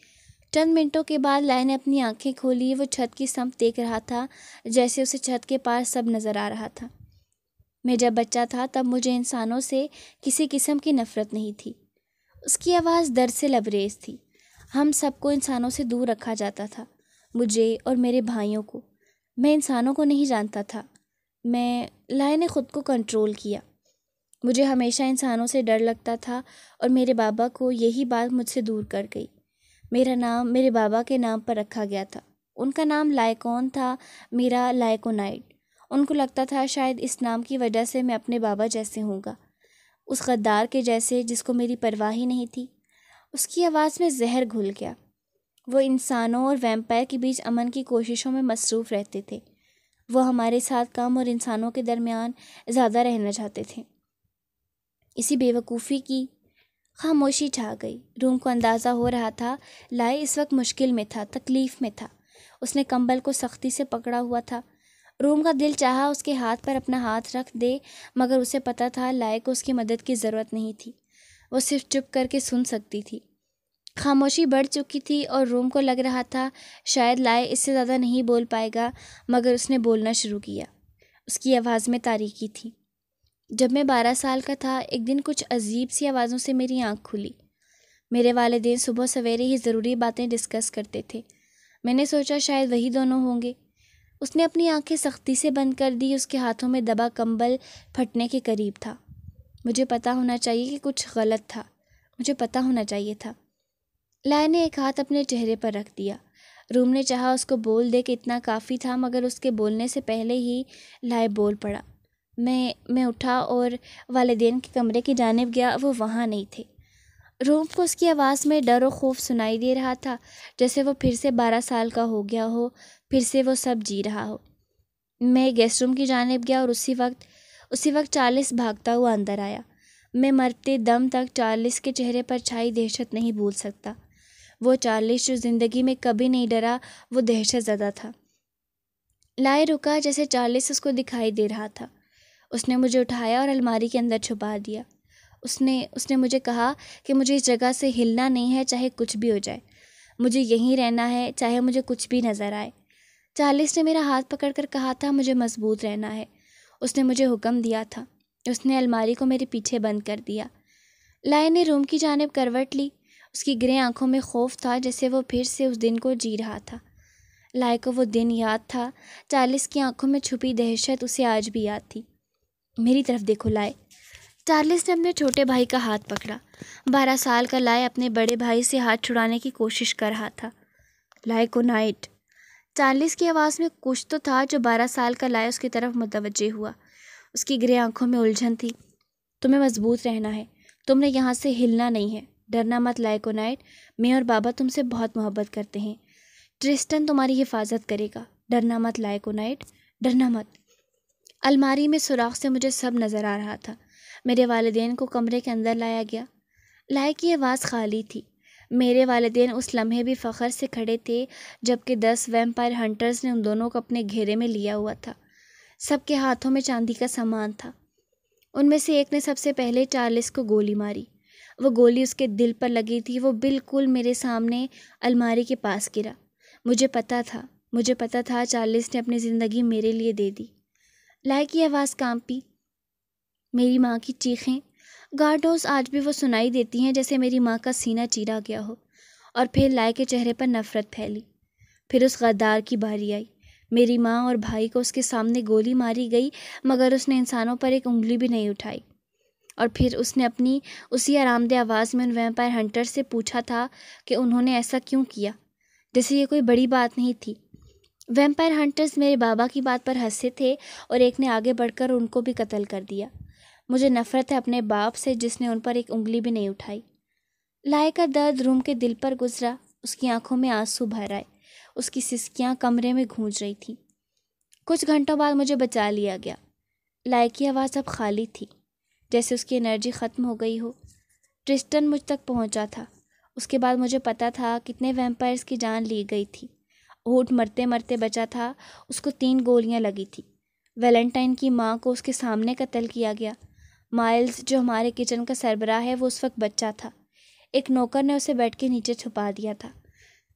चंद मिनटों के बाद लाए ने अपनी आंखें खोली वो छत की सम्प देख रहा था जैसे उसे छत के पास सब नज़र आ रहा था मैं जब बच्चा था तब मुझे इंसानों से किसी किस्म की नफ़रत नहीं थी उसकी आवाज़ दर से लबरेज थी हम सबको इंसानों से दूर रखा जाता था मुझे और मेरे भाइयों को मैं इंसानों को नहीं जानता था मैं लाए ने ख़ुद को कंट्रोल किया मुझे हमेशा इंसानों से डर लगता था और मेरे बाबा को यही बात मुझसे दूर कर गई मेरा नाम मेरे बाबा के नाम पर रखा गया था उनका नाम लाइकॉन था मेरा लाइकोनाइट उनको लगता था शायद इस नाम की वजह से मैं अपने बाबा जैसे होऊंगा उस गद्दार के जैसे जिसको मेरी परवाह ही नहीं थी उसकी आवाज़ में जहर घुल गया वो इंसानों और वैम्पायर के बीच अमन की कोशिशों में मसरूफ़ रहते थे वो हमारे साथ काम और इंसानों के दरमियान ज़्यादा रहना चाहते थे इसी बेवकूफ़ी की खामोशी छा गई रूम को अंदाज़ा हो रहा था लाए इस वक्त मुश्किल में था तकलीफ़ में था उसने कंबल को सख्ती से पकड़ा हुआ था रूम का दिल चाहा उसके हाथ पर अपना हाथ रख दे मगर उसे पता था लाए को उसकी मदद की ज़रूरत नहीं थी वो सिर्फ चुप करके सुन सकती थी खामोशी बढ़ चुकी थी और रूम को लग रहा था शायद लाए इससे ज़्यादा नहीं बोल पाएगा मगर उसने बोलना शुरू किया उसकी आवाज़ में तारीख़ी थी जब मैं बारह साल का था एक दिन कुछ अजीब सी आवाज़ों से मेरी आँख खुली मेरे वालदे सुबह सवेरे ही ज़रूरी बातें डिस्कस करते थे मैंने सोचा शायद वही दोनों होंगे उसने अपनी आंखें सख्ती से बंद कर दी उसके हाथों में दबा कंबल फटने के करीब था मुझे पता होना चाहिए कि कुछ गलत था मुझे पता होना चाहिए था लाय ने एक हाथ अपने चेहरे पर रख दिया रूम ने चाहा उसको बोल दे कि इतना काफ़ी था मगर उसके बोलने से पहले ही लाए बोल पड़ा मैं मैं उठा और वालदेन के कमरे की जानब गया वो वहाँ नहीं थे रूम को उसकी आवाज़ में डर और खौफ सुनाई दे रहा था जैसे वो फिर से बारह साल का हो गया हो फिर से वो सब जी रहा हो मैं गेस्ट रूम की जानब गया और उसी वक्त उसी वक्त चालीस भागता हुआ अंदर आया मैं मरते दम तक चार्लिस के चेहरे पर छाई दहशत नहीं भूल सकता वो चार्लिस जो ज़िंदगी में कभी नहीं डरा वो दहशत ज़्यादा था लाए रुका जैसे चार्लिस उसको दिखाई दे रहा था उसने मुझे उठाया और अलमारी के अंदर छुपा दिया उसने उसने मुझे कहा कि मुझे इस जगह से हिलना नहीं है चाहे कुछ भी हो जाए मुझे यहीं रहना है चाहे मुझे कुछ भी नज़र आए चालीस ने मेरा हाथ पकड़ कर कहा था मुझे मजबूत रहना है उसने मुझे हुक्म दिया था उसने अलमारी को मेरे पीछे बंद कर दिया लाए ने रूम की जानब करवट ली उसकी ग्रे आंखों में खौफ था जैसे वो फिर से उस दिन को जी रहा था लाए को वो दिन याद था चालीस की आंखों में छुपी दहशत उसे आज भी याद थी मेरी तरफ देखो लाए चार्लिस ने अपने छोटे भाई का हाथ पकड़ा बारह साल का लाए अपने बड़े भाई से हाथ छुड़ाने की कोशिश कर रहा था लाए को नाइट चार्लिस की आवाज़ में कुछ तो था जो बारह साल का लाए उसकी तरफ मुतवजह हुआ उसकी ग्रे आंखों में उलझन थी तुम्हें मजबूत रहना है तुमने यहाँ से हिलना नहीं है डरना मत को नाइट मैं और बाबा तुमसे बहुत मोहब्बत करते हैं ट्रिस्टन तुम्हारी हिफाजत करेगा डरना मत को नाइट डरना मत अलमारी में सुराख से मुझे सब नज़र आ रहा था मेरे वालदेन को कमरे के अंदर लाया गया लाए की आवाज़ खाली थी मेरे वालदेन उस लम्हे भी फ़खर से खड़े थे जबकि दस वैम्पायर हंटर्स ने उन दोनों को अपने घेरे में लिया हुआ था सबके हाथों में चांदी का सामान था उनमें से एक ने सबसे पहले चार्लिस को गोली मारी वो गोली उसके दिल पर लगी थी वो बिल्कुल मेरे सामने अलमारी के पास गिरा मुझे पता था मुझे पता था चार्लिस ने अपनी ज़िंदगी मेरे लिए दे दी लय की आवाज़ कांपी मेरी माँ की चीखें गार्डोस आज भी वो सुनाई देती हैं जैसे मेरी माँ का सीना चीरा गया हो और फिर लाए के चेहरे पर नफ़रत फैली फिर उस गद्दार की बारी आई मेरी माँ और भाई को उसके सामने गोली मारी गई मगर उसने इंसानों पर एक उंगली भी नहीं उठाई और फिर उसने अपनी उसी आरामदेह आवाज़ में उन वैम्पायर हंटर से पूछा था कि उन्होंने ऐसा क्यों किया जैसे ये कोई बड़ी बात नहीं थी वेम्पायर हंटर्स मेरे बाबा की बात पर हंसे थे और एक ने आगे बढ़कर उनको भी कत्ल कर दिया मुझे नफरत है अपने बाप से जिसने उन पर एक उंगली भी नहीं उठाई लाए का दर्द रूम के दिल पर गुजरा उसकी आंखों में आंसू भर आए उसकी सिसकियां कमरे में घूंज रही थीं कुछ घंटों बाद मुझे बचा लिया गया लाए की आवाज़ अब खाली थी जैसे उसकी एनर्जी ख़त्म हो गई हो ट्रिस्टन मुझ तक पहुंचा था उसके बाद मुझे पता था कितने वेम्पायर्स की जान ली गई थी होठ मरते मरते बचा था उसको तीन गोलियां लगी थी वैलेंटाइन की माँ को उसके सामने कत्ल किया गया माइल्स जो हमारे किचन का सरबराह है वो उस वक्त बच्चा था एक नौकर ने उसे बैठ के नीचे छुपा दिया था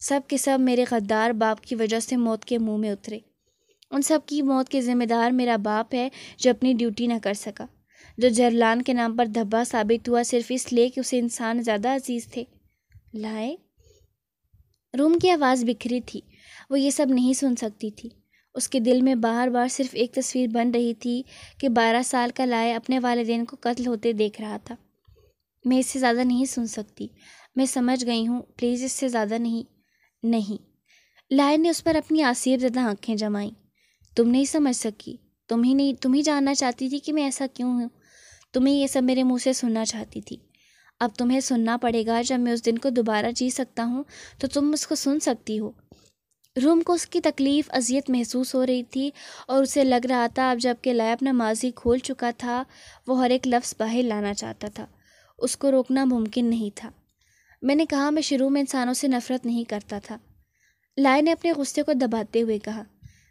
सब के सब मेरे गद्दार बाप की वजह से मौत के मुंह में उतरे उन सब की मौत के ज़िम्मेदार मेरा बाप है जो अपनी ड्यूटी ना कर सका जो जरलान के नाम पर धब्बा साबित हुआ सिर्फ इसलिए कि उसे इंसान ज़्यादा अजीज़ थे लाए रूम की आवाज़ बिखरी थी वो ये सब नहीं सुन सकती थी उसके दिल में बार बार सिर्फ एक तस्वीर बन रही थी कि बारह साल का लाए अपने वालदेन को कत्ल होते देख रहा था मैं इससे ज़्यादा नहीं सुन सकती मैं समझ गई हूँ प्लीज़ इससे ज़्यादा नहीं नहीं लाए ने उस पर अपनी आसीब ज़्यादा आँखें जमाईं तुम नहीं समझ सकी तुम ही नहीं तुम ही जानना चाहती थी कि मैं ऐसा क्यों हूँ तुम्हें ये सब मेरे मुँह से सुनना चाहती थी अब तुम्हें सुनना पड़ेगा जब मैं उस दिन को दोबारा जी सकता हूँ तो तुम उसको सुन सकती हो रूम को उसकी तकलीफ़ अजियत महसूस हो रही थी और उसे लग रहा था अब जबकि लय अपना माजी खोल चुका था वो हर एक लफ्ज़ बाहर लाना चाहता था उसको रोकना मुमकिन नहीं था मैंने कहा मैं शुरू में इंसानों से नफ़रत नहीं करता था लाए ने अपने गुस्से को दबाते हुए कहा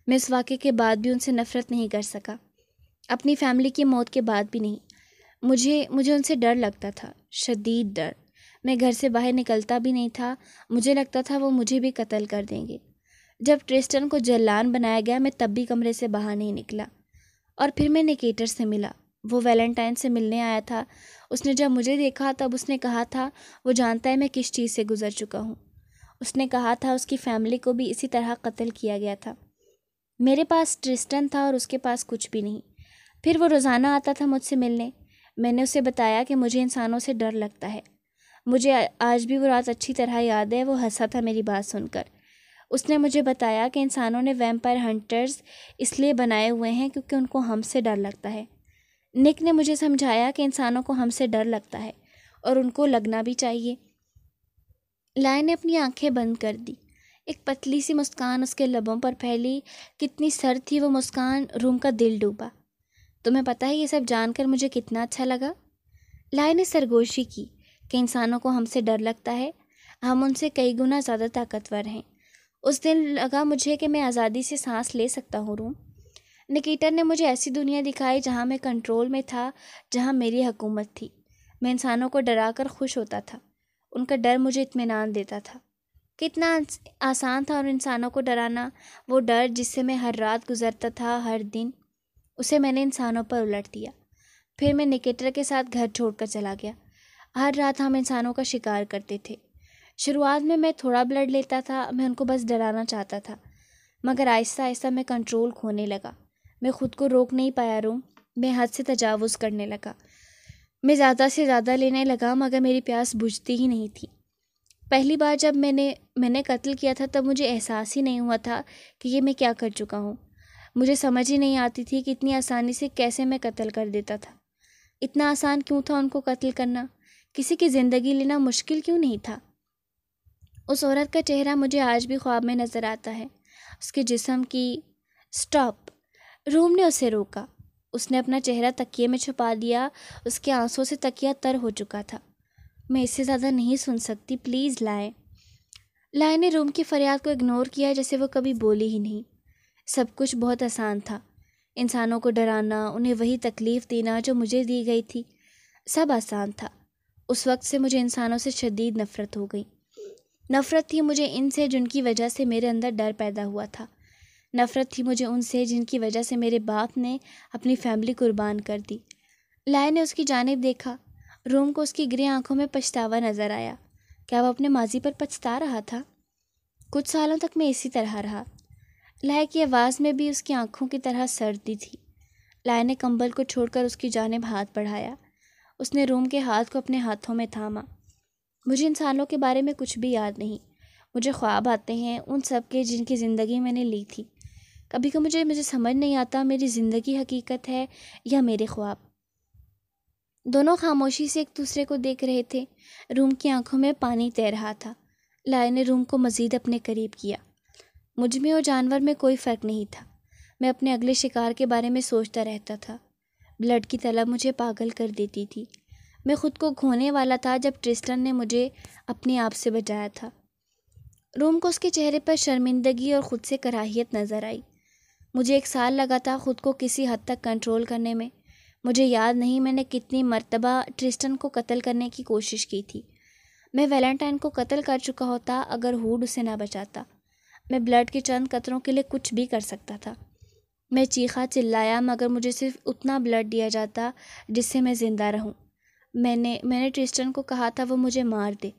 मैं इस वाक़े के बाद भी उनसे नफ़रत नहीं कर सका अपनी फैमिली की मौत के बाद भी नहीं मुझे मुझे उनसे डर लगता था शदीद डर मैं घर से बाहर निकलता भी नहीं था मुझे लगता था वो मुझे भी कत्ल कर देंगे जब ट्रिस्टन को जलान बनाया गया मैं तब भी कमरे से बाहर नहीं निकला और फिर मैं निकेटर से मिला वो वैलेंटाइन से मिलने आया था उसने जब मुझे देखा तब उसने कहा था वो जानता है मैं किस चीज़ से गुज़र चुका हूँ उसने कहा था उसकी फैमिली को भी इसी तरह कत्ल किया गया था मेरे पास ट्रिस्टन था और उसके पास कुछ भी नहीं फिर वो रोज़ाना आता था मुझसे मिलने मैंने उसे बताया कि मुझे इंसानों से डर लगता है मुझे आज भी वो रात अच्छी तरह याद है वो हंसा था मेरी बात सुनकर उसने मुझे बताया कि इंसानों ने वैम्पायर हंटर्स इसलिए बनाए हुए हैं क्योंकि उनको हमसे डर लगता है निक ने मुझे समझाया कि इंसानों को हमसे डर लगता है और उनको लगना भी चाहिए लाय ने अपनी आंखें बंद कर दी एक पतली सी मुस्कान उसके लबों पर फैली कितनी सर थी वो मुस्कान रूम का दिल डूबा तुम्हें पता है ये सब जानकर मुझे कितना अच्छा लगा लाय ने सरगोशी की कि इंसानों को हमसे डर लगता है हम उनसे कई गुना ज़्यादा ताकतवर हैं उस दिन लगा मुझे कि मैं आज़ादी से सांस ले सकता हूँ रूम निकेटर ने मुझे ऐसी दुनिया दिखाई जहाँ मैं कंट्रोल में था जहाँ मेरी हकूमत थी मैं इंसानों को डरा कर खुश होता था उनका डर मुझे इतमान देता था कितना आसान था उन इंसानों को डराना वो डर जिससे मैं हर रात गुजरता था हर दिन उसे मैंने इंसानों पर उलट दिया फिर मैं निकेटर के साथ घर छोड़कर चला गया हर रात हम इंसानों का शिकार करते थे शुरुआत में मैं थोड़ा ब्लड लेता था मैं उनको बस डराना चाहता था मगर आहिस्ता आहिस्ता मैं कंट्रोल खोने लगा मैं खुद को रोक नहीं पाया रूम मैं हद से तजावज़ करने लगा मैं ज़्यादा से ज़्यादा लेने लगा मगर मेरी प्यास बुझती ही नहीं थी पहली बार जब मैंने मैंने कत्ल किया था तब मुझे एहसास ही नहीं हुआ था कि ये मैं क्या कर चुका हूँ मुझे समझ ही नहीं आती थी कि इतनी आसानी से कैसे मैं कत्ल कर देता था इतना आसान क्यों था उनको कत्ल करना किसी की ज़िंदगी लेना मुश्किल क्यों नहीं था उस औरत का चेहरा मुझे आज भी ख्वाब में नज़र आता है उसके जिसम की स्टॉप रूम ने उसे रोका उसने अपना चेहरा तकिए में छुपा दिया उसके आंसू से तकिया तर हो चुका था मैं इससे ज़्यादा नहीं सुन सकती प्लीज़ लाए लाए ने रूम की फरियाद को इग्नोर किया जैसे वो कभी बोली ही नहीं सब कुछ बहुत आसान था इंसानों को डराना उन्हें वही तकलीफ़ देना जो मुझे दी गई थी सब आसान था उस वक्त से मुझे इंसानों से शदीद नफ़रत हो गई नफ़रत थी मुझे इनसे जिनकी वजह से मेरे अंदर डर पैदा हुआ था नफ़रत थी मुझे उनसे जिनकी वजह से मेरे बाप ने अपनी फैमिली कुर्बान कर दी लाए ने उसकी जानब देखा रोम को उसकी ग्रे आंखों में पछतावा नज़र आया क्या वह अपने माजी पर पछता रहा था कुछ सालों तक मैं इसी तरह रहा लाए की आवाज़ में भी उसकी आंखों की तरह सर्दी थी लाए ने कंबल को छोड़कर उसकी जानब हाथ बढ़ाया उसने रोम के हाथ को अपने हाथों में थामा मुझे इंसानों के बारे में कुछ भी याद नहीं मुझे ख्वाब आते हैं उन सब के जिनकी ज़िंदगी मैंने ली थी कभी कभी मुझे मुझे समझ नहीं आता मेरी ज़िंदगी हकीकत है या मेरे ख्वाब दोनों खामोशी से एक दूसरे को देख रहे थे रूम की आंखों में पानी तैर रहा था लाय ने रूम को मज़ीद अपने करीब किया मुझ में और जानवर में कोई फ़र्क नहीं था मैं अपने अगले शिकार के बारे में सोचता रहता था ब्लड की तलब मुझे पागल कर देती थी मैं खुद को खोने वाला था जब ट्रिस्टन ने मुझे अपने आप से बचाया था रोम को उसके चेहरे पर शर्मिंदगी और ख़ुद से कराहियत नज़र आई मुझे एक साल लगा था ख़ुद को किसी हद तक कंट्रोल करने में मुझे याद नहीं मैंने कितनी मर्तबा ट्रिस्टन को कत्ल करने की कोशिश की थी मैं वैलेंटाइन को कत्ल कर चुका होता अगर हुड उसे ना बचाता मैं ब्लड के चंद कतरों के लिए कुछ भी कर सकता था मैं चीखा चिल्लाया मगर मुझे सिर्फ उतना ब्लड दिया जाता जिससे मैं ज़िंदा रहूं मैंने मैंने ट्रिस्टन को कहा था वो मुझे मार दे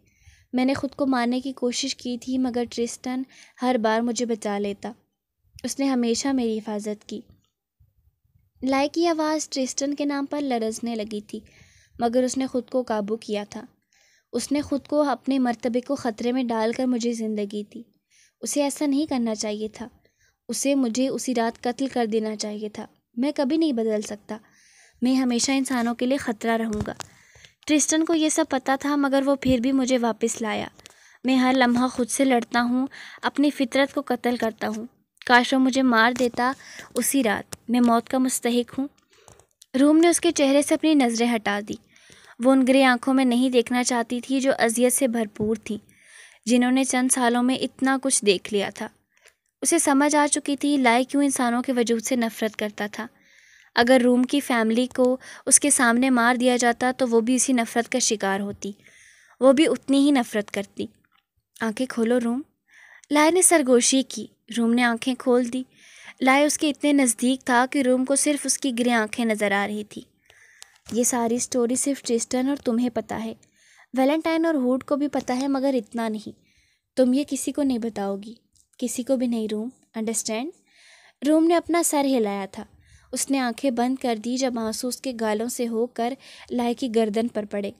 मैंने खुद को मारने की कोशिश की थी मगर ट्रिस्टन हर बार मुझे बचा लेता उसने हमेशा मेरी हिफाजत की लाइक की आवाज़ ट्रिस्टन के नाम पर लरजने लगी थी मगर उसने खुद को काबू किया था उसने खुद को अपने मरतबे को ख़तरे में डालकर मुझे ज़िंदगी दी उसे ऐसा नहीं करना चाहिए था उसे मुझे उसी रात कत्ल कर देना चाहिए था मैं कभी नहीं बदल सकता मैं हमेशा इंसानों के लिए ख़तरा रहूँगा ट्रिस्टन को ये सब पता था मगर वो फिर भी मुझे वापस लाया मैं हर लम्हा खुद से लड़ता हूँ अपनी फितरत को कत्ल करता हूँ काश वो मुझे मार देता उसी रात मैं मौत का मुस्तक हूँ रूम ने उसके चेहरे से अपनी नज़रें हटा दी वो उन ग्रे आँखों में नहीं देखना चाहती थी जो अजियत से भरपूर थी जिन्होंने चंद सालों में इतना कुछ देख लिया था उसे समझ आ चुकी थी लाए क्यों इंसानों के वजूद से नफ़रत करता था अगर रूम की फैमिली को उसके सामने मार दिया जाता तो वो भी इसी नफ़रत का शिकार होती वो भी उतनी ही नफ़रत करती आंखें खोलो रूम लाए ने सरगोशी की रूम ने आंखें खोल दी लाए उसके इतने नज़दीक था कि रूम को सिर्फ उसकी गिरे आंखें नज़र आ रही थी ये सारी स्टोरी सिर्फ ट्रिस्टन और तुम्हें पता है वैलेंटाइन और हुड को भी पता है मगर इतना नहीं तुम ये किसी को नहीं बताओगी किसी को भी नहीं रूम अंडरस्टैंड रूम ने अपना सर हिलाया था उसने आंखें बंद कर दी जब आंसू उसके गालों से होकर लाए की गर्दन पर पड़े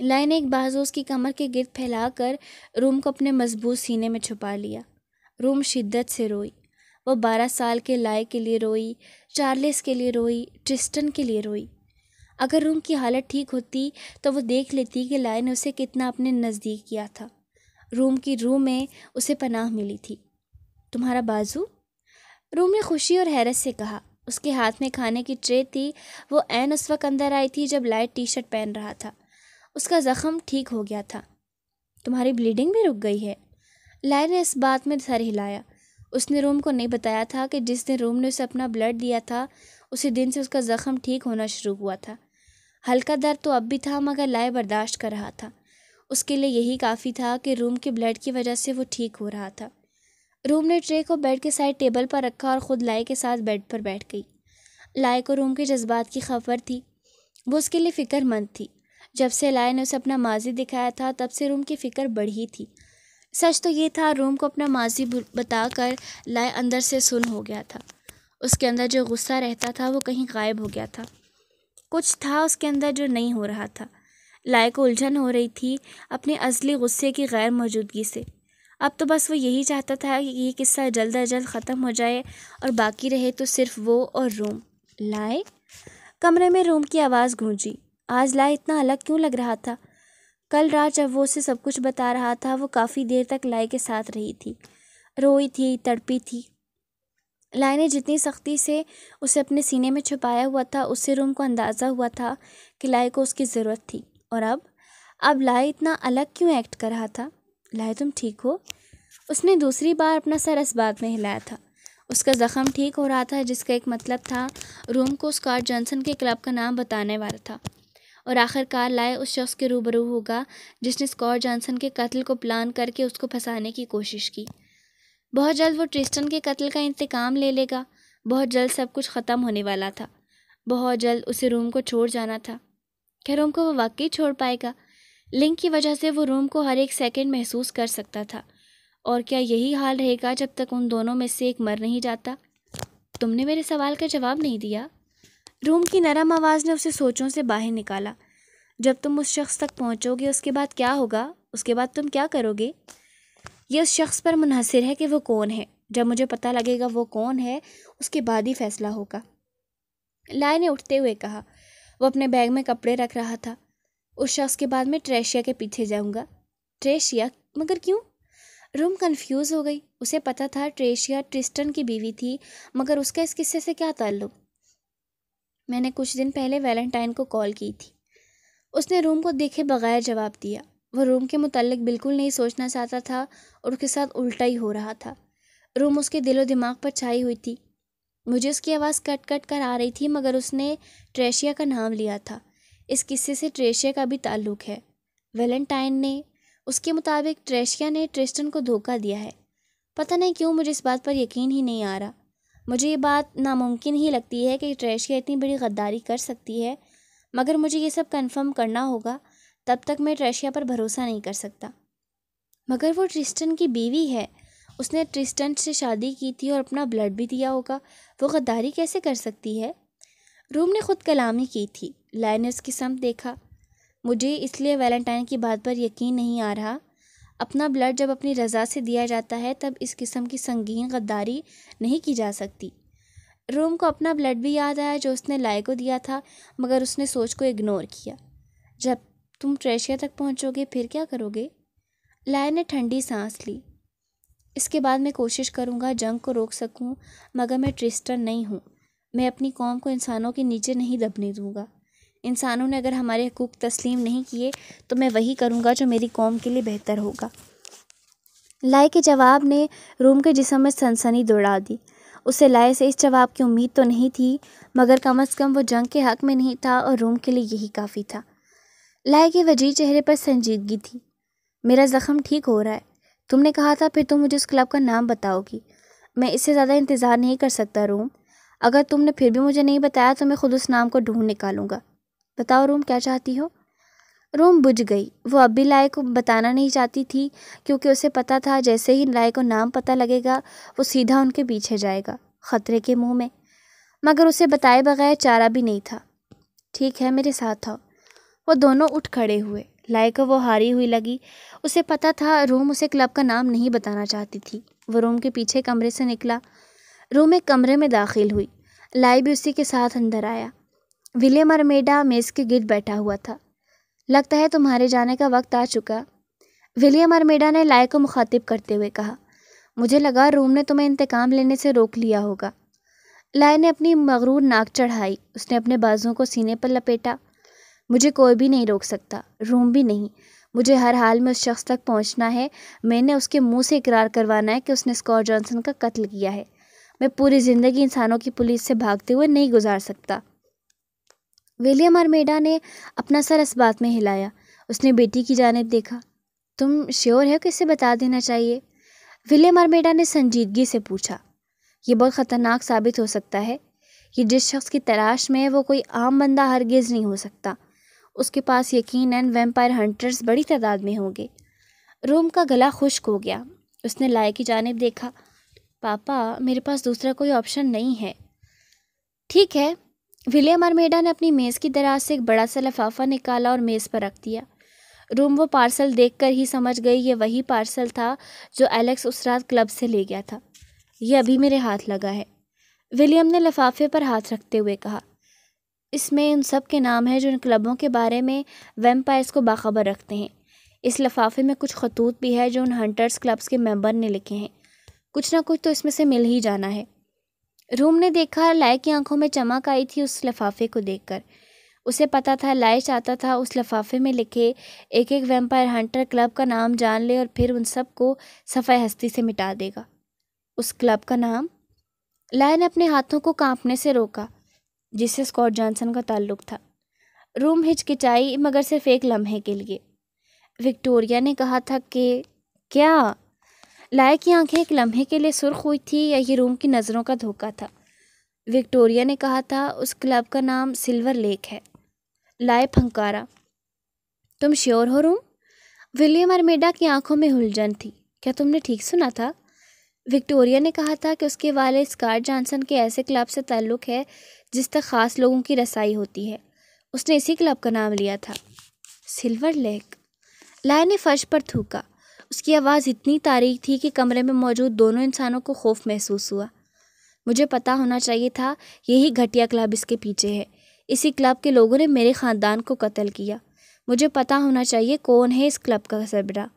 लाए ने एक बाजू उसकी कमर के गिरद फैलाकर रूम को अपने मजबूत सीने में छुपा लिया रूम शिद्दत से रोई वो बारह साल के लाए के लिए रोई चार्लिस के लिए रोई ट्रिस्टन के लिए रोई अगर रूम की हालत ठीक होती तो वो देख लेती कि लाए ने उसे कितना अपने नज़दीक किया था रूम की रूह में उसे पनाह मिली थी तुम्हारा बाजू रूम ने खुशी और हैरत से कहा उसके हाथ में खाने की ट्रे थी वो एन उस वक्त अंदर आई थी जब लाइट टी शर्ट पहन रहा था उसका ज़ख़म ठीक हो गया था तुम्हारी ब्लीडिंग भी रुक गई है लाय ने इस बात में सर हिलाया उसने रूम को नहीं बताया था कि जिस दिन रूम ने उसे अपना ब्लड दिया था उसी दिन से उसका ज़ख़म ठीक होना शुरू हुआ था हल्का दर्द तो अब भी था मगर लाए बर्दाश्त कर रहा था उसके लिए यही काफ़ी था कि रूम के ब्लड की वजह से वो ठीक हो रहा था रूम ने ट्रे को बेड के साइड टेबल पर रखा और ख़ुद लाए के साथ बेड पर बैठ गई लाए को रूम के जज्बात की खबर थी वो उसके लिए फ़िक्रमंद थी जब से लाए ने उसे अपना माजी दिखाया था तब से रूम की फ़िक्र बढ़ी थी सच तो ये था रूम को अपना माजी बताकर लाए अंदर से सुन हो गया था उसके अंदर जो गुस्सा रहता था वो कहीं गायब हो गया था कुछ था उसके अंदर जो नहीं हो रहा था लाए को उलझन हो रही थी अपने असली गुस्से की गैर मौजूदगी से अब तो बस वो यही चाहता था कि ये किस्सा जल्द अज जल्द ख़त्म हो जाए और बाकी रहे तो सिर्फ वो और रूम लाए कमरे में रूम की आवाज़ गूंजी आज लाए इतना अलग क्यों लग रहा था कल रात जब वो उसे सब कुछ बता रहा था वो काफ़ी देर तक लाए के साथ रही थी रोई थी तड़पी थी लाए ने जितनी सख्ती से उसे अपने सीने में छुपाया हुआ था उससे रूम को अंदाज़ा हुआ था कि लाए को उसकी ज़रूरत थी और अब अब लाए इतना अलग क्यों एक्ट कर रहा था लाए तुम ठीक हो उसने दूसरी बार अपना सर इस बात में हिलाया था उसका ज़ख़म ठीक हो रहा था जिसका एक मतलब था रूम को स्कॉट जॉनसन के क्लब का नाम बताने वाला था और आखिरकार लाए उस शख्स के रूबरू होगा जिसने स्कॉट जॉनसन के कत्ल को प्लान करके उसको फंसाने की कोशिश की बहुत जल्द वो ट्रिस्टन के कत्ल का इंतकाम ले लेगा बहुत जल्द सब कुछ ख़त्म होने वाला था बहुत जल्द उसे रूम को छोड़ जाना था क्या रूम को वो वाकई छोड़ पाएगा लिंक की वजह से वो रूम को हर एक सेकंड महसूस कर सकता था और क्या यही हाल रहेगा जब तक उन दोनों में से एक मर नहीं जाता तुमने मेरे सवाल का जवाब नहीं दिया रूम की नरम आवाज़ ने उसे सोचों से बाहर निकाला जब तुम उस शख्स तक पहुँचोगे उसके बाद क्या होगा उसके बाद तुम क्या करोगे ये उस शख्स पर मुनहसर है कि वो कौन है जब मुझे पता लगेगा वो कौन है उसके बाद ही फैसला होगा लाए ने उठते हुए कहा वो अपने बैग में कपड़े रख रहा था उस शख्स के बाद मैं ट्रेशिया के पीछे जाऊंगा ट्रेशिया मगर क्यों रूम कंफ्यूज हो गई उसे पता था ट्रेशिया ट्रिस्टन की बीवी थी मगर उसका इस किस्से से क्या ताल्लुक मैंने कुछ दिन पहले वैलेंटाइन को कॉल की थी उसने रूम को देखे बगैर जवाब दिया वह रूम के मुतलक बिल्कुल नहीं सोचना चाहता था और उसके साथ उल्टा ही हो रहा था रूम उसके दिलो दिमाग पर छाई हुई थी मुझे उसकी आवाज़ कट कट कर आ रही थी मगर उसने ट्रेशिया का नाम लिया था इस किस्से से ट्रेशिया का भी ताल्लुक है वेलेंटाइन ने उसके मुताबिक ट्रेशिया ने ट्रिस्टन को धोखा दिया है पता नहीं क्यों मुझे इस बात पर यकीन ही नहीं आ रहा मुझे ये बात नामुमकिन ही लगती है कि ट्रेशिया इतनी बड़ी गद्दारी कर सकती है मगर मुझे ये सब कन्फर्म करना होगा तब तक मैं ट्रेशिया पर भरोसा नहीं कर सकता मगर वो ट्रिस्टन की बीवी है उसने ट्रिस्टन से शादी की थी और अपना ब्लड भी दिया होगा वो गद्दारी कैसे कर सकती है रूम ने खुद कलामी की थी लाइनर्स की सम देखा मुझे इसलिए वैलेंटाइन की बात पर यकीन नहीं आ रहा अपना ब्लड जब अपनी रज़ा से दिया जाता है तब इस किस्म की संगीन गद्दारी नहीं की जा सकती रोम को अपना ब्लड भी याद आया जो उसने लाए को दिया था मगर उसने सोच को इग्नोर किया जब तुम ट्रेशिया तक पहुंचोगे फिर क्या करोगे लाए ने ठंडी सांस ली इसके बाद मैं कोशिश करूंगा जंग को रोक सकूं मगर मैं ट्रिस्टर नहीं हूं मैं अपनी कौम को इंसानों के नीचे नहीं दबने दूंगा इंसानों ने अगर हमारे हकूक़ तस्लीम नहीं किए तो मैं वही करूँगा जो मेरी कौम के लिए बेहतर होगा लाए के जवाब ने रूम के जिसम में सनसनी दौड़ा दी उसे लाए से इस जवाब की उम्मीद तो नहीं थी मगर कम अज़ कम वो जंग के हक़ में नहीं था और रूम के लिए यही काफ़ी था लाए के वजी चेहरे पर संजीदगी थी मेरा ज़ख़म ठीक हो रहा है तुमने कहा था फिर तुम मुझे उस क्लब का नाम बताओगी मैं इससे ज़्यादा इंतज़ार नहीं कर सकता रूम अगर तुमने फिर भी मुझे नहीं बताया तो मैं खुद उस नाम को ढूंढ निकालूंगा बताओ रूम क्या चाहती हो रूम बुझ गई वो अब भी लाए को बताना नहीं चाहती थी क्योंकि उसे पता था जैसे ही लाए को नाम पता लगेगा वो सीधा उनके पीछे जाएगा ख़तरे के मुंह में मगर उसे बताए बगैर चारा भी नहीं था ठीक है मेरे साथ आओ वो दोनों उठ खड़े हुए लाए को वो हारी हुई लगी उसे पता था रूम उसे क्लब का नाम नहीं बताना चाहती थी वो रूम के पीछे कमरे से निकला रूम एक कमरे में दाखिल हुई लाई भी उसी के साथ अंदर आया विलियम अरमेडा मेज़ के गिर बैठा हुआ था लगता है तुम्हारे जाने का वक्त आ चुका विलियम अरमेडा ने लाए को मुखातिब करते हुए कहा मुझे लगा रूम ने तुम्हें इंतकाम लेने से रोक लिया होगा लाए ने अपनी मगरूर नाक चढ़ाई उसने अपने बाज़ुओं को सीने पर लपेटा मुझे कोई भी नहीं रोक सकता रूम भी नहीं मुझे हर हाल में उस शख्स तक पहुंचना है मैंने उसके मुंह से इकरार करवाना है कि उसने स्कॉट जॉनसन का कत्ल किया है मैं पूरी ज़िंदगी इंसानों की पुलिस से भागते हुए नहीं गुजार सकता विलियम आर्मेडा ने अपना सर इस बात में हिलाया उसने बेटी की जानब देखा तुम श्योर है कि इसे बता देना चाहिए विलियम आर्मेडा ने संजीदगी से पूछा यह बहुत ख़तरनाक साबित हो सकता है कि जिस शख्स की तलाश में है वो कोई आम बंदा हरगिज़ नहीं हो सकता उसके पास यकीन वेम्पायर हंटर्स बड़ी तादाद में होंगे रोम का गला खुश्क हो गया उसने लाए की जानब देखा पापा मेरे पास दूसरा कोई ऑप्शन नहीं है ठीक है विलियम अरमेडा ने अपनी मेज़ की दराज से एक बड़ा सा लफाफा निकाला और मेज़ पर रख दिया रूम वो पार्सल देखकर ही समझ गई ये वही पार्सल था जो एलेक्स उस रात क्लब से ले गया था ये अभी मेरे हाथ लगा है विलियम ने लफाफे पर हाथ रखते हुए कहा इसमें उन सब के नाम हैं जो इन क्लबों के बारे में वेम्पायर्स को बाखबर रखते हैं इस लफाफे में कुछ खतूत भी है जो उन हंटर्स क्लब्स के मेंबर ने लिखे हैं कुछ ना कुछ तो इसमें से मिल ही जाना है रूम ने देखा लाए की आंखों में चमक आई थी उस लफाफे को देखकर उसे पता था लाए चाहता था उस लफाफे में लिखे एक एक वेम्पायर हंटर क्लब का नाम जान ले और फिर उन सबको सफ़ाई हस्ती से मिटा देगा उस क्लब का नाम लाए ने अपने हाथों को कांपने से रोका जिससे स्कॉट जॉनसन का ताल्लुक था रूम हिचकिचाई मगर सिर्फ एक लम्हे के लिए विक्टोरिया ने कहा था कि क्या लाए की आंखें एक लम्हे के लिए सुर्ख हुई थी या ये रूम की नज़रों का धोखा था विक्टोरिया ने कहा था उस क्लब का नाम सिल्वर लेक है लाए फंकारा तुम श्योर हो रूम विलियम अरमेडा की आंखों में हुलझन थी क्या तुमने ठीक सुना था विक्टोरिया ने कहा था कि उसके वाले स्कार जॉनसन के ऐसे क्लब से ताल्लुक़ है जिस तक ख़ास लोगों की रसाई होती है उसने इसी क्लब का नाम लिया था सिल्वर लेक लाए ने फर्श पर थूका उसकी आवाज़ इतनी तारीख थी कि कमरे में मौजूद दोनों इंसानों को खौफ महसूस हुआ मुझे पता होना चाहिए था यही घटिया क्लब इसके पीछे है इसी क्लब के लोगों ने मेरे ख़ानदान को कत्ल किया मुझे पता होना चाहिए कौन है इस क्लब का सरबरा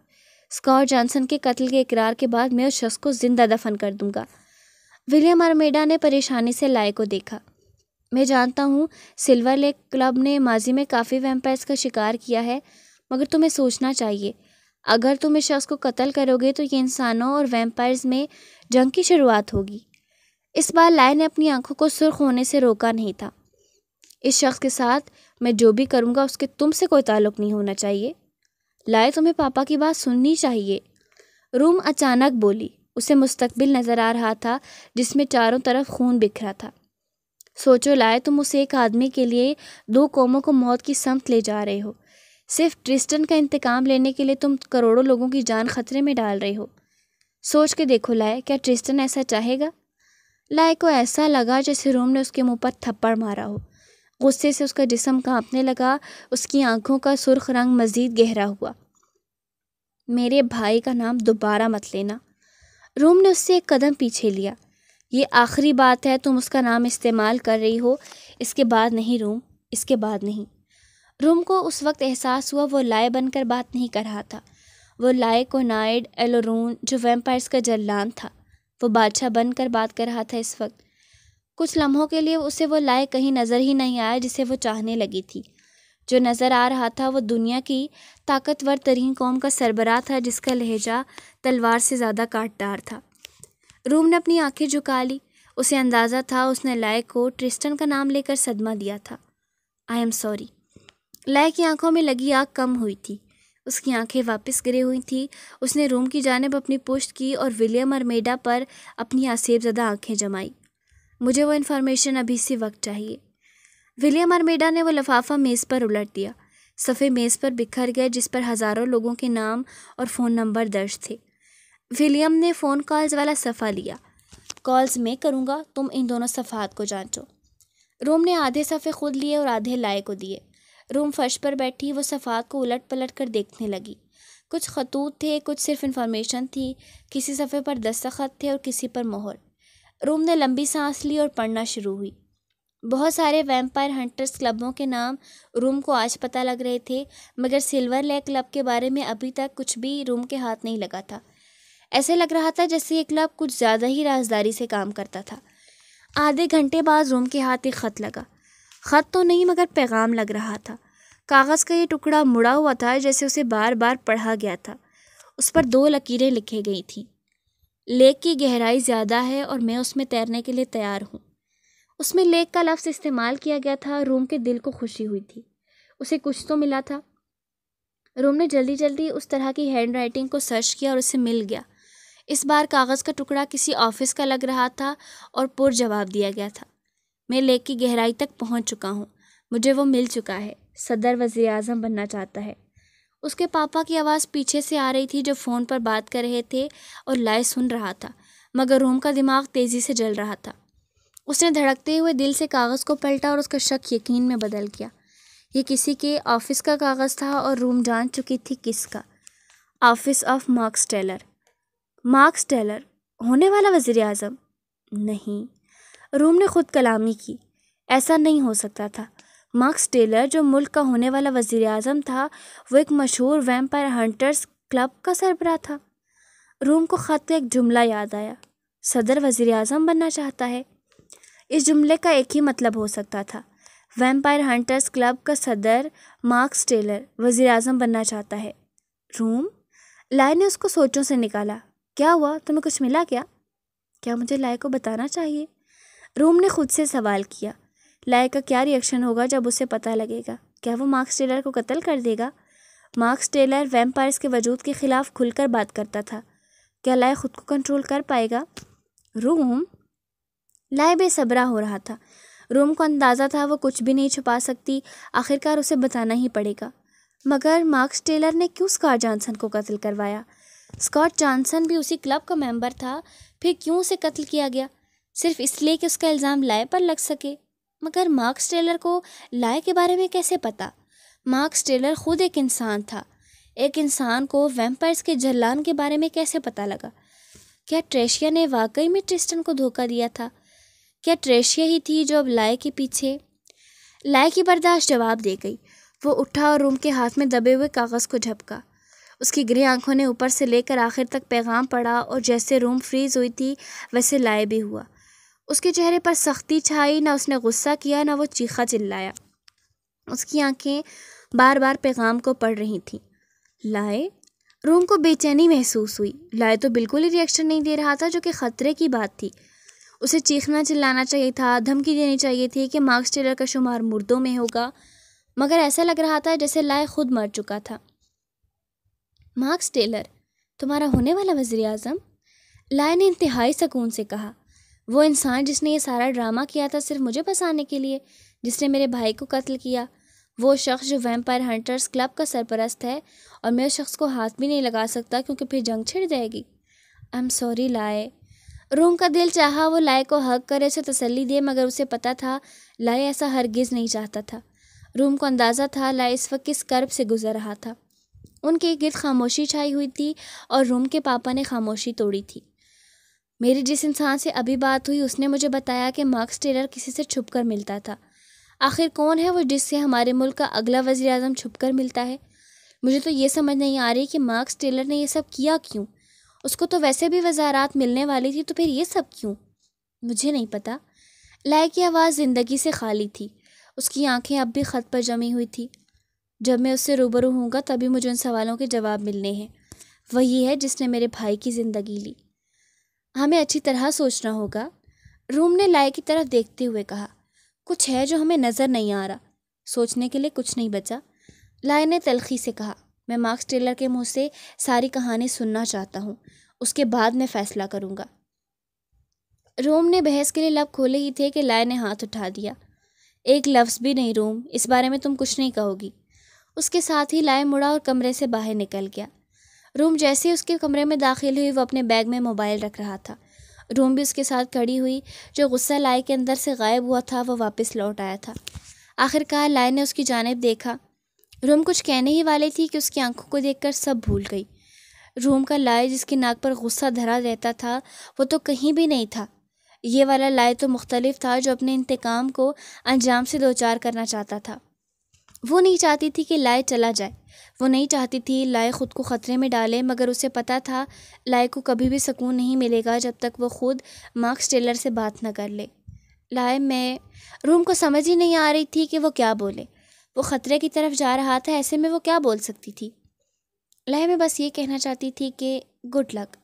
स्कॉट जॉनसन के कत्ल के इकरार के बाद मैं उस शख्स को ज़िंदा दफन कर दूंगा विलियम आरमेडा ने परेशानी से लाए को देखा मैं जानता हूँ सिल्वर लेक क्लब ने माजी में काफ़ी वैम्पायर्स का शिकार किया है मगर तुम्हें सोचना चाहिए अगर तुम इस शख्स को कत्ल करोगे तो ये इंसानों और वेम्पायर्स में जंग की शुरुआत होगी इस बार लाय ने अपनी आंखों को सुर्ख होने से रोका नहीं था इस शख्स के साथ मैं जो भी करूँगा उसके तुमसे कोई ताल्लुक नहीं होना चाहिए लाए तुम्हें पापा की बात सुननी चाहिए रूम अचानक बोली उसे मुस्तकबिल नज़र आ रहा था जिसमें चारों तरफ खून बिखरा था सोचो लाए तुम उसे एक आदमी के लिए दो कौमों को मौत की समत ले जा रहे हो सिर्फ ट्रिस्टन का इंतकाम लेने के लिए तुम करोड़ों लोगों की जान खतरे में डाल रहे हो सोच के देखो लाए क्या ट्रिस्टन ऐसा चाहेगा लाए को ऐसा लगा जैसे रोम ने उसके मुंह पर थप्पड़ मारा हो गुस्से से उसका जिसम कांपने लगा उसकी आंखों का सुर्ख रंग मज़ीद गहरा हुआ मेरे भाई का नाम दोबारा मत लेना रोम ने उससे एक कदम पीछे लिया ये आखिरी बात है तुम उसका नाम इस्तेमाल कर रही हो इसके बाद नहीं रोम इसके बाद नहीं रूम को उस वक्त एहसास हुआ वो लाए बनकर बात नहीं कर रहा था वो लाए कोनाइड एलोरून जो वेम्पायर्स का जल्लान था वो बादशाह बनकर बात कर रहा था इस वक्त कुछ लम्हों के लिए उसे वो लाए कहीं नज़र ही नहीं आया जिसे वो चाहने लगी थी जो नज़र आ रहा था वो दुनिया की ताकतवर तरीन कौम का सरबरा था जिसका लहजा तलवार से ज़्यादा काटदार था रूम ने अपनी आंखें झुका ली उसे अंदाज़ा था उसने लाए को ट्रिस्टन का नाम लेकर सदमा दिया था आई एम सॉरी लय की आंखों में लगी आग कम हुई थी उसकी आंखें वापस गिरी हुई थी उसने रूम की जानब अपनी पुष्ट की और विलियम और मेडा पर अपनी आसेबजदा आंखें जमाई मुझे वो इन्फॉर्मेशन अभी इसी वक्त चाहिए विलियम और मेडा ने वो लफाफा मेज़ पर उलट दिया सफ़े मेज़ पर बिखर गए जिस पर हज़ारों लोगों के नाम और फ़ोन नंबर दर्ज थे विलियम ने फ़ोन कॉल्स वाला सफ़ा लिया कॉल्स मैं करूँगा तुम इन दोनों सफ़ात को जांचो रोम ने आधे सफ़े खुद लिए और आधे लाए को दिए रूम फर्श पर बैठी वो सफ़ात को उलट पलट कर देखने लगी कुछ खतूत थे कुछ सिर्फ इन्फॉर्मेशन थी किसी सफ़े पर दस्तखत थे और किसी पर मोहर रूम ने लंबी सांस ली और पढ़ना शुरू हुई बहुत सारे वैम्पायर हंटर्स क्लबों के नाम रूम को आज पता लग रहे थे मगर सिल्वर लेक क्लब के बारे में अभी तक कुछ भी रूम के हाथ नहीं लगा था ऐसे लग रहा था जैसे ये क्लब कुछ ज़्यादा ही राजदारी से काम करता था आधे घंटे बाद रूम के हाथ एक ख़त लगा ख़त तो नहीं मगर पैगाम लग रहा था कागज़ का ये टुकड़ा मुड़ा हुआ था जैसे उसे बार बार पढ़ा गया था उस पर दो लकीरें लिखी गई थीं लेक की गहराई ज़्यादा है और मैं उसमें तैरने के लिए तैयार हूँ उसमें लेक का लफ्ज़ इस्तेमाल किया गया था रूम के दिल को खुशी हुई थी उसे कुछ तो मिला था रूम ने जल्दी जल्दी उस तरह की हैंड राइटिंग को सर्च किया और उसे मिल गया इस बार कागज़ का टुकड़ा किसी ऑफिस का लग रहा था और पुर जवाब दिया गया था मैं लेक की गहराई तक पहुँच चुका हूँ मुझे वो मिल चुका है सदर वज़ी अजम बनना चाहता है उसके पापा की आवाज़ पीछे से आ रही थी जो फ़ोन पर बात कर रहे थे और लाए सुन रहा था मगर रोम का दिमाग तेज़ी से जल रहा था उसने धड़कते हुए दिल से कागज़ को पलटा और उसका शक यकीन में बदल गया ये किसी के ऑफिस का कागज़ था और रूम जान चुकी थी किसका office of Marks Taylor Marks Taylor होने वाला वज़ी अजम नहीं रूम ने खुद कलामी की ऐसा नहीं हो सकता था मार्क्स टेलर जो मुल्क का होने वाला वजीर अजम था वो एक मशहूर वैम्पायर हंटर्स क्लब का सरबरा था रूम को ख़त का एक जुमला याद आया सदर वज़ी अजम बनना चाहता है इस जुमले का एक ही मतलब हो सकता था वैम्पायर हंटर्स क्लब का सदर मार्क्स टेलर वजीर अजम बनना चाहता है रूम लाए ने उसको सोचों से निकाला क्या हुआ तुम्हें कुछ मिला क्या क्या मुझे लाए को बताना चाहिए रूम ने खुद से सवाल किया लाय का क्या रिएक्शन होगा जब उसे पता लगेगा क्या वो मार्क्स टेलर को कत्ल कर देगा मार्क्स टेलर वेम्पायर्स के वजूद के ख़िलाफ़ खुलकर बात करता था क्या लाय ख़ुद को कंट्रोल कर पाएगा रूम लाय बेसब्रा हो रहा था रूम को अंदाज़ा था वो कुछ भी नहीं छुपा सकती आखिरकार उसे बताना ही पड़ेगा मगर मार्क्स टेलर ने क्यों स्कॉट जॉनसन को कत्ल करवाया स्कॉट जॉनसन भी उसी क्लब का मेंबर था फिर क्यों उसे कत्ल किया गया सिर्फ इसलिए कि उसका इल्ज़ाम लाए पर लग सके मगर मार्क्स टेलर को लाए के बारे में कैसे पता मार्क्स टेलर खुद एक इंसान था एक इंसान को वेम्पर्स के जल्लान के बारे में कैसे पता लगा क्या ट्रेशिया ने वाकई में ट्रिस्टन को धोखा दिया था क्या ट्रेशिया ही थी जो अब लाए के पीछे लाए की बर्दाश्त जवाब दे गई वो उठा और रूम के हाथ में दबे हुए कागज़ को झपका उसकी गृह आंखों ने ऊपर से लेकर आखिर तक पैगाम पढ़ा और जैसे रूम फ्रीज हुई थी वैसे लाए भी हुआ उसके चेहरे पर सख्ती छाई ना उसने गुस्सा किया ना वो चीखा चिल्लाया उसकी आंखें बार बार पैगाम को पढ़ रही थीं लाए रूम को बेचैनी महसूस हुई लाए तो बिल्कुल ही रिएक्शन नहीं दे रहा था जो कि ख़तरे की बात थी उसे चीखना चिल्लाना चाहिए था धमकी देनी चाहिए थी कि मार्क्स टेलर का शुमार मुर्दों में होगा मगर ऐसा लग रहा था जैसे लाए खुद मर चुका था मार्क्स टेलर तुम्हारा होने वाला वज़ी अजम लाए ने इंतहाई सकून से कहा वो इंसान जिसने ये सारा ड्रामा किया था सिर्फ मुझे फंसाने के लिए जिसने मेरे भाई को कत्ल किया वो शख्स जो वैम्पायर हंटर्स क्लब का सरपरस्त है और मैं उस शख्स को हाथ भी नहीं लगा सकता क्योंकि फिर जंग छिड़ जाएगी आई एम सॉरी लाए रूम का दिल चाहा वो लाए को हक करे उसे तसल्ली दे मगर उसे पता था लाए ऐसा हरगिज़ नहीं चाहता था रूम को अंदाज़ा था लाए इस वक्त किस कर्ब से गुजर रहा था उनके गिरद खामोशी छाई हुई थी और रूम के पापा ने खामोशी तोड़ी थी मेरी जिस इंसान से अभी बात हुई उसने मुझे बताया कि मार्क्स टेलर किसी से छुप कर मिलता था आखिर कौन है वो जिससे हमारे मुल्क का अगला वजी अजम छुप कर मिलता है मुझे तो ये समझ नहीं आ रही कि मार्क्स टेलर ने यह सब किया क्यों उसको तो वैसे भी वजारात मिलने वाली थी तो फिर ये सब क्यों मुझे नहीं पता लाए की आवाज़ ज़िंदगी से खाली थी उसकी आंखें अब भी ख़त पर जमी हुई थी जब मैं उससे रूबरू हूँगा तभी मुझे उन सवालों के जवाब मिलने हैं वही है जिसने मेरे भाई की ज़िंदगी ली हमें अच्छी तरह सोचना होगा रूम ने लाए की तरफ देखते हुए कहा कुछ है जो हमें नज़र नहीं आ रहा सोचने के लिए कुछ नहीं बचा लाए ने तलखी से कहा मैं मार्क्स टेलर के मुंह से सारी कहानी सुनना चाहता हूँ उसके बाद मैं फ़ैसला करूँगा रोम ने बहस के लिए लब खोले ही थे कि लाए ने हाथ उठा दिया एक लफ्ज़ भी नहीं रोम इस बारे में तुम कुछ नहीं कहोगी उसके साथ ही लाए मुड़ा और कमरे से बाहर निकल गया रूम जैसे ही उसके कमरे में दाखिल हुई वो अपने बैग में मोबाइल रख रहा था रूम भी उसके साथ खड़ी हुई जो गुस्सा लाए के अंदर से गायब हुआ था वह वापस लौट आया था आखिरकार लाए ने उसकी जानब देखा रूम कुछ कहने ही वाली थी कि उसकी आंखों को देखकर सब भूल गई रूम का लाए जिसकी नाक पर गुस्सा धरा रहता था वो तो कहीं भी नहीं था ये वाला लाए तो मुख्तलिफ था जो अपने इंतकाम को अंजाम से दो चार करना चाहता था वो नहीं चाहती थी कि लाए चला जाए वो नहीं चाहती थी लाए ख़ुद को ख़तरे में डाले मगर उसे पता था लाए को कभी भी सुकून नहीं मिलेगा जब तक वो ख़ुद मार्क्स टेलर से बात न कर ले लाए मैं रूम को समझ ही नहीं आ रही थी कि वो क्या बोले वो ख़तरे की तरफ जा रहा था ऐसे में वो क्या बोल सकती थी लाए मैं बस ये कहना चाहती थी कि गुड लक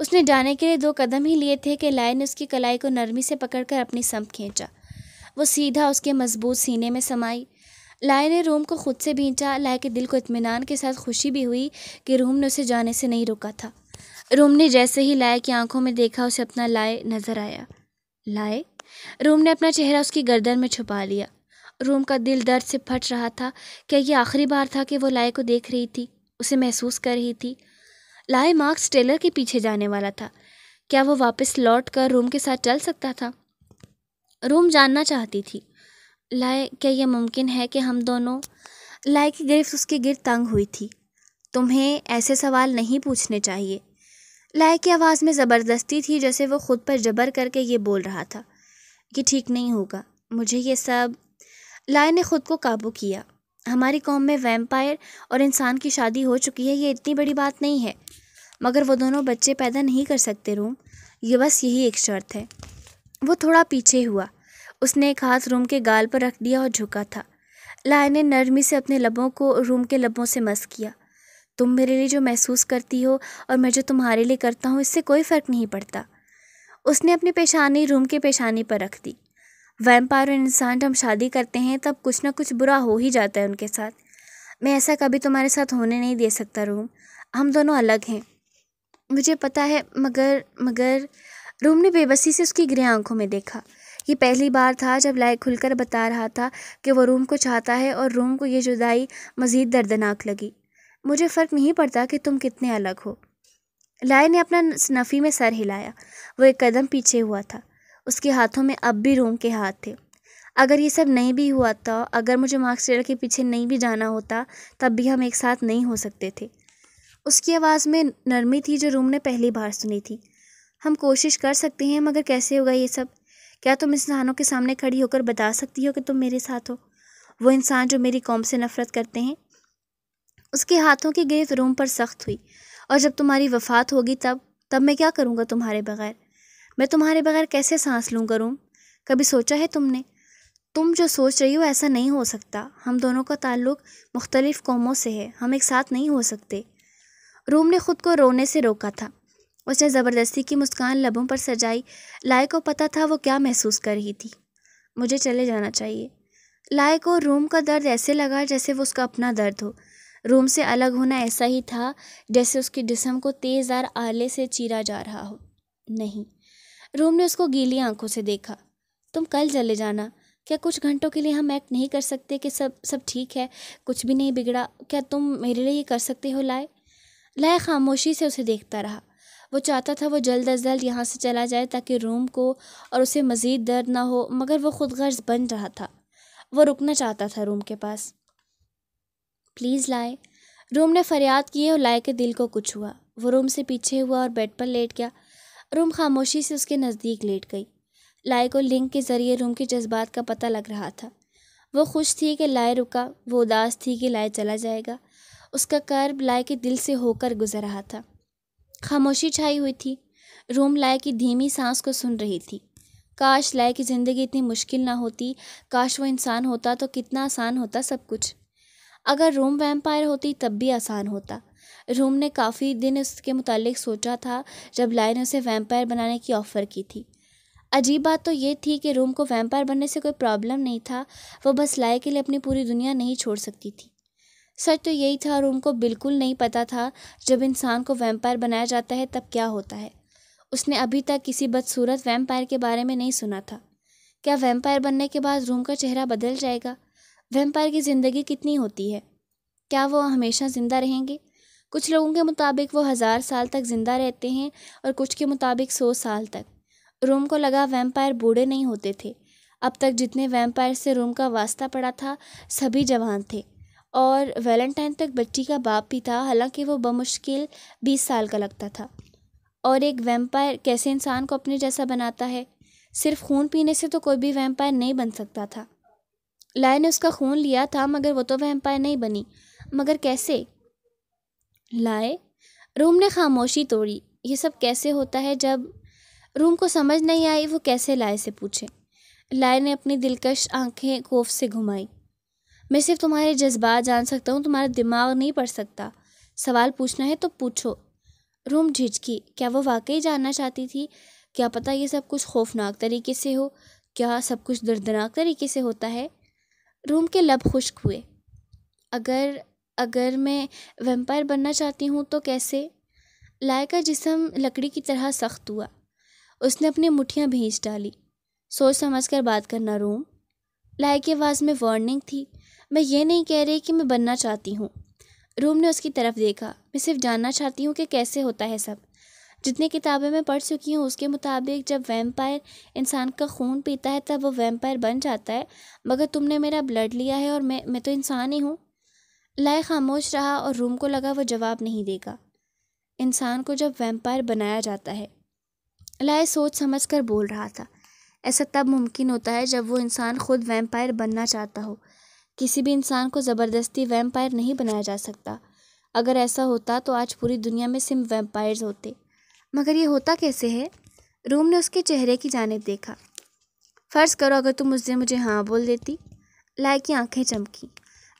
उसने जाने के लिए दो कदम ही लिए थे कि लाए ने उसकी कलाई को नरमी से पकड़कर अपनी संप खींचा वो सीधा उसके मजबूत सीने में समाई लाए ने रोम को ख़ुद से बींचा लाए के दिल को इतमान के साथ खुशी भी हुई कि रोम ने उसे जाने से नहीं रोका था रोम ने जैसे ही लाए की आंखों में देखा उसे अपना लाए नज़र आया लाए रोम ने अपना चेहरा उसकी गर्दन में छुपा लिया रोम का दिल दर्द से फट रहा था क्या ये आखिरी बार था कि वो लाए को देख रही थी उसे महसूस कर रही थी लाए मार्क्स टेलर के पीछे जाने वाला था क्या वो वापस लौट कर रोम के साथ चल सकता था रोम जानना चाहती थी लाए क्या यह मुमकिन है कि हम दोनों लाए की गिरफ्त उसके गिर तंग हुई थी तुम्हें ऐसे सवाल नहीं पूछने चाहिए लाए की आवाज़ में ज़बरदस्ती थी जैसे वो खुद पर जबर करके ये बोल रहा था कि ठीक नहीं होगा मुझे ये सब लाए ने ख़ुद को काबू किया हमारी कौम में वैम्पायर और इंसान की शादी हो चुकी है ये इतनी बड़ी बात नहीं है मगर वो दोनों बच्चे पैदा नहीं कर सकते रूम ये बस यही एक शर्त है वो थोड़ा पीछे हुआ उसने एक हाथ रूम के गाल पर रख दिया और झुका था लाए ने नरमी से अपने लबों को रूम के लबों से मस किया तुम मेरे लिए जो महसूस करती हो और मैं जो तुम्हारे लिए करता हूँ इससे कोई फ़र्क नहीं पड़ता उसने अपनी पेशानी रूम के पेशानी पर रख दी वैम्पायर और इंसान हम शादी करते हैं तब कुछ ना कुछ बुरा हो ही जाता है उनके साथ मैं ऐसा कभी तुम्हारे साथ होने नहीं दे सकता रूम हम दोनों अलग हैं मुझे पता है मगर मगर रूम ने बेबसी से उसकी ग्रह आंखों में देखा ये पहली बार था जब लाइक खुलकर बता रहा था कि वो रूम को चाहता है और रूम को ये जुदाई मज़ीद दर्दनाक लगी मुझे फ़र्क नहीं पड़ता कि तुम कितने अलग हो लाए ने अपना नफ़ी में सर हिलाया वो एक कदम पीछे हुआ था उसके हाथों में अब भी रूम के हाथ थे अगर ये सब नहीं भी हुआ था अगर मुझे मार्क्सटेलर के पीछे नहीं भी जाना होता तब भी हम एक साथ नहीं हो सकते थे उसकी आवाज़ में नरमी थी जो रूम ने पहली बार सुनी थी हम कोशिश कर सकते हैं मगर कैसे होगा ये सब क्या तुम इंसानों के सामने खड़ी होकर बता सकती हो कि तुम मेरे साथ हो वो इंसान जो मेरी कौम से नफ़रत करते हैं उसके हाथों की गिरफ्त रोम पर सख्त हुई और जब तुम्हारी वफात होगी तब तब मैं क्या करूँगा तुम्हारे बगैर मैं तुम्हारे बगैर कैसे सांस लूँगा रूम कभी सोचा है तुमने तुम जो सोच रही हो ऐसा नहीं हो सकता हम दोनों का ताल्लुक मुख्तलिफ़ कौमों से है हम एक साथ नहीं हो सकते रूम ने ख़ुद को रोने से रोका था उसने ज़बरदस्ती की मुस्कान लबों पर सजाई लाए को पता था वो क्या महसूस कर रही थी मुझे चले जाना चाहिए लाए को रूम का दर्द ऐसे लगा जैसे वो उसका अपना दर्द हो रूम से अलग होना ऐसा ही था जैसे उसकी जिसम को तेज़ आर आले से चीरा जा रहा हो नहीं रूम ने उसको गीली आंखों से देखा तुम कल चले जाना क्या कुछ घंटों के लिए हम एक्ट नहीं कर सकते कि सब सब ठीक है कुछ भी नहीं बिगड़ा क्या तुम मेरे लिए कर सकते हो लाए लाए खामोशी से उसे देखता रहा वो चाहता था वो जल्द अज जल्द यहाँ से चला जाए ताकि रूम को और उसे मज़ीद दर्द ना हो मगर वो खुद गर्ज बन रहा था वो रुकना चाहता था रूम के पास प्लीज़ लाए रूम ने फरियाद किए और लाए के दिल को कुछ हुआ वो रूम से पीछे हुआ और बेड पर लेट गया रूम खामोशी से उसके नज़दीक लेट गई लाए को लिंक के ज़रिए रूम के जज्बात का पता लग रहा था वो खुश थी कि लाए रुका वो उदास थी कि लाए चला जाएगा उसका कर्ब लाए के दिल से होकर गुजर रहा था खामोशी छाई हुई थी रूम लाए की धीमी सांस को सुन रही थी काश लाए की ज़िंदगी इतनी मुश्किल ना होती काश वो इंसान होता तो कितना आसान होता सब कुछ अगर रूम वैम्पायर होती तब भी आसान होता रूम ने काफ़ी दिन उसके मुतालिक सोचा था जब लाए ने उसे वैम्पायर बनाने की ऑफ़र की थी अजीब बात तो ये थी कि रूम को वैम्पायर बनने से कोई प्रॉब्लम नहीं था वो बस लाए के लिए अपनी पूरी दुनिया नहीं छोड़ सकती थी सच तो यही था और उनको बिल्कुल नहीं पता था जब इंसान को वैम्पायर बनाया जाता है तब क्या होता है उसने अभी तक किसी बदसूरत वैम्पायर के बारे में नहीं सुना था क्या वैम्पायर बनने के बाद रूम का चेहरा बदल जाएगा वैम्पायर की ज़िंदगी कितनी होती है क्या वो हमेशा ज़िंदा रहेंगे कुछ लोगों के मुताबिक वो हज़ार साल तक ज़िंदा रहते हैं और कुछ के मुताबिक सौ साल तक रूम को लगा वैम्पायर बूढ़े नहीं होते थे अब तक जितने वैम्पायर से रूम का वास्ता पड़ा था सभी जवान थे और वैलेंटाइन तक बच्ची का बाप भी था हालांकि वो बमुश्किल बीस साल का लगता था और एक वैम्पायर कैसे इंसान को अपने जैसा बनाता है सिर्फ खून पीने से तो कोई भी वैम्पायर नहीं बन सकता था लाया ने उसका खून लिया था मगर वो तो वैम्पायर नहीं बनी मगर कैसे लाए रूम ने खामोशी तोड़ी ये सब कैसे होता है जब रूम को समझ नहीं आई वो कैसे लाए से पूछे लाए ने अपनी दिलकश आंखें कोफ से घुमाई मैं सिर्फ तुम्हारे जज्बात जान सकता हूँ तुम्हारा दिमाग नहीं पढ़ सकता सवाल पूछना है तो पूछो रूम झिझकी क्या वो वाकई जानना चाहती थी क्या पता ये सब कुछ खौफनाक तरीके से हो क्या सब कुछ दर्दनाक तरीके से होता है रूम के लब खुश्क हुए अगर अगर मैं वेम्पायर बनना चाहती हूँ तो कैसे लाय का जिसम लकड़ी की तरह सख्त हुआ उसने अपनी मुठियाँ भींच डाली सोच समझ कर बात करना रूम लाय की आवाज़ में वार्निंग थी मैं ये नहीं कह रही कि मैं बनना चाहती हूँ रूम ने उसकी तरफ देखा मैं सिर्फ जानना चाहती हूँ कि कैसे होता है सब जितनी किताबें मैं पढ़ चुकी हूँ उसके मुताबिक जब वैम्पायर इंसान का खून पीता है तब वो वैम्पायर बन जाता है मगर तुमने मेरा ब्लड लिया है और मैं मैं तो इंसान ही हूँ लाए खामोश रहा और रूम को लगा वो जवाब नहीं देगा इंसान को जब वैम्पायर बनाया जाता है लाए सोच समझ कर बोल रहा था ऐसा तब मुमकिन होता है जब वो इंसान खुद वैम्पायर बनना चाहता हो किसी भी इंसान को ज़बरदस्ती वैम्पायर नहीं बनाया जा सकता अगर ऐसा होता तो आज पूरी दुनिया में सिम वैम्पायर्स होते मगर ये होता कैसे है रूम ने उसके चेहरे की जानब देखा फ़र्ज़ करो अगर तुम मुझसे मुझे हाँ बोल देती लाए की आँखें चमकी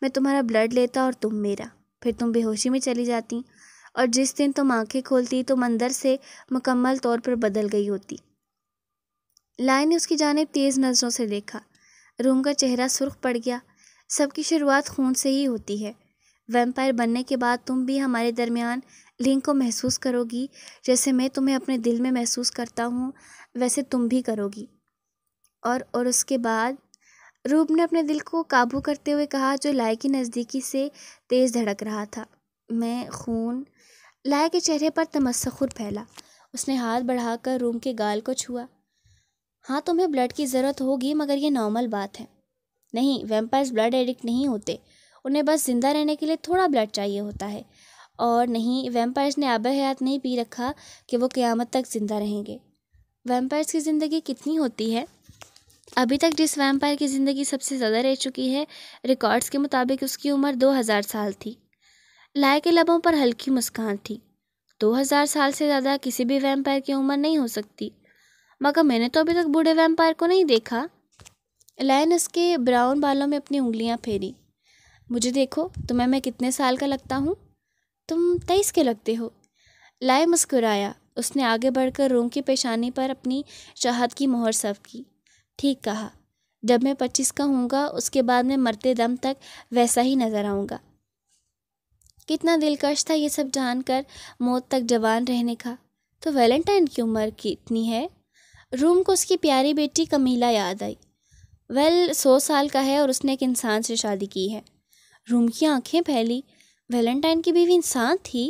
मैं तुम्हारा ब्लड लेता और तुम मेरा फिर तुम बेहोशी में चली जाती और जिस दिन तुम आंखें खोलती तुम अंदर से मुकम्मल तौर पर बदल गई होती लाए ने उसकी जानब तेज़ नज़रों से देखा रूम का चेहरा सुर्ख पड़ गया सबकी शुरुआत खून से ही होती है वैम्पायर बनने के बाद तुम भी हमारे दरमियान लिंक को महसूस करोगी जैसे मैं तुम्हें अपने दिल में महसूस करता हूँ वैसे तुम भी करोगी और और उसके बाद रूप ने अपने दिल को काबू करते हुए कहा जो लाए की नज़दीकी से तेज़ धड़क रहा था मैं खून लाए के चेहरे पर तमस्खुर फैला उसने हाथ बढ़ाकर रूम के गाल को छुआ हाँ तुम्हें ब्लड की ज़रूरत होगी मगर यह नॉर्मल बात है नहीं वेम्पायर्स ब्लड एडिक्ट नहीं होते उन्हें बस ज़िंदा रहने के लिए थोड़ा ब्लड चाहिए होता है और नहीं वेम्पायर्स ने आब हयात नहीं पी रखा कि वो क़्यामत तक ज़िंदा रहेंगे वेम्पायर्स की ज़िंदगी कितनी होती है अभी तक जिस वैम्पायर की ज़िंदगी सबसे ज़्यादा रह चुकी है रिकॉर्ड्स के मुताबिक उसकी उम्र दो हज़ार साल थी लाए के लबों पर हल्की मुस्कान थी दो हज़ार साल से ज़्यादा किसी भी वैम्पायर की उम्र नहीं हो सकती मगर मैंने तो अभी तक बूढ़े वेम्पायर को नहीं देखा एलायन उसके ब्राउन बालों में अपनी उंगलियां फेरी मुझे देखो तुम्हें मैं कितने साल का लगता हूँ तुम तेईस के लगते हो लाए मुस्कुराया उसने आगे बढ़कर रोम की पेशानी पर अपनी चाहत की मोहर सब की ठीक कहा जब मैं पच्चीस का हूँगा उसके बाद मैं मरते दम तक वैसा ही नज़र आऊँगा कितना दिलकश था ये सब जानकर मौत तक जवान रहने का तो वैलेंटाइन की उम्र कितनी है रूम को उसकी प्यारी बेटी कमीला याद आई वेल well, सौ साल का है और उसने एक इंसान से शादी की है रूम की आंखें फैली वैलेंटाइन की बीवी इंसान थी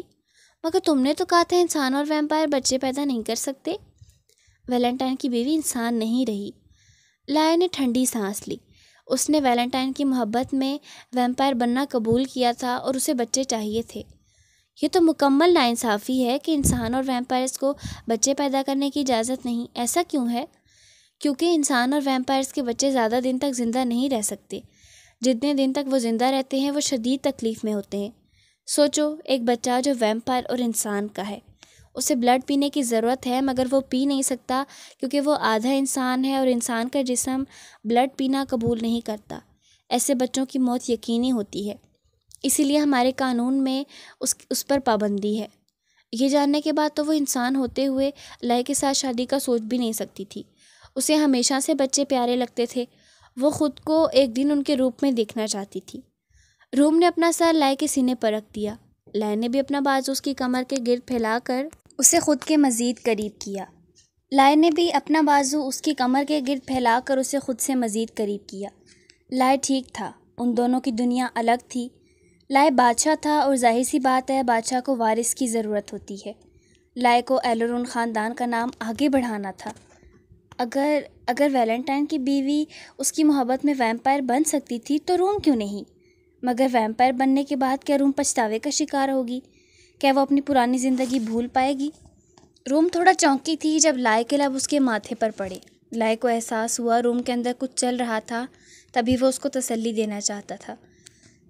मगर तुमने तो कहा था इंसान और वैम्पायर बच्चे पैदा नहीं कर सकते वैलेंटाइन की बीवी इंसान नहीं रही लाया ने ठंडी सांस ली उसने वैलेंटाइन की मोहब्बत में वैम्पायर बनना कबूल किया था और उसे बच्चे चाहिए थे ये तो मुकम्मल नाइंसाफ़ी है कि इंसान और वैम्पायर्स को बच्चे पैदा करने की इजाज़त नहीं ऐसा क्यों है क्योंकि इंसान और वैम्पायर्स के बच्चे ज़्यादा दिन तक ज़िंदा नहीं रह सकते जितने दिन तक वो ज़िंदा रहते हैं वो शदीद तकलीफ़ में होते हैं सोचो एक बच्चा जो वैम्पायर और इंसान का है उसे ब्लड पीने की ज़रूरत है मगर वो पी नहीं सकता क्योंकि वो आधा इंसान है और इंसान का जिसम ब्लड पीना कबूल नहीं करता ऐसे बच्चों की मौत यकीनी होती है इसीलिए हमारे कानून में उस उस पर पाबंदी है ये जानने के बाद तो वो इंसान होते हुए लय के साथ शादी का सोच भी नहीं सकती थी उसे हमेशा से बच्चे प्यारे लगते थे वो ख़ुद को एक दिन उनके रूप में देखना चाहती थी रूम ने अपना सर लाए के सीने पर रख दिया लाए ने भी अपना बाजू उसकी कमर के गिर फैलाकर उसे खुद के मज़ीद करीब किया लाए ने भी अपना बाजू उसकी कमर के गिर फैलाकर उसे खुद से मज़ीद करीब किया लाए ठीक था उन दोनों की दुनिया अलग थी लाए बादशाह था और जाहिर सी बात है बादशाह को वारिस की ज़रूरत होती है लाए को एलोरून ख़ानदान का नाम आगे बढ़ाना था अगर अगर वैलेंटाइन की बीवी उसकी मोहब्बत में वैम्पायर बन सकती थी तो रूम क्यों नहीं मगर वैम्पायर बनने के बाद क्या रूम पछतावे का शिकार होगी क्या वो अपनी पुरानी ज़िंदगी भूल पाएगी रूम थोड़ा चौंकी थी जब लाए के लब उसके माथे पर पड़े लाए को एहसास हुआ रूम के अंदर कुछ चल रहा था तभी वो उसको तसल्ली देना चाहता था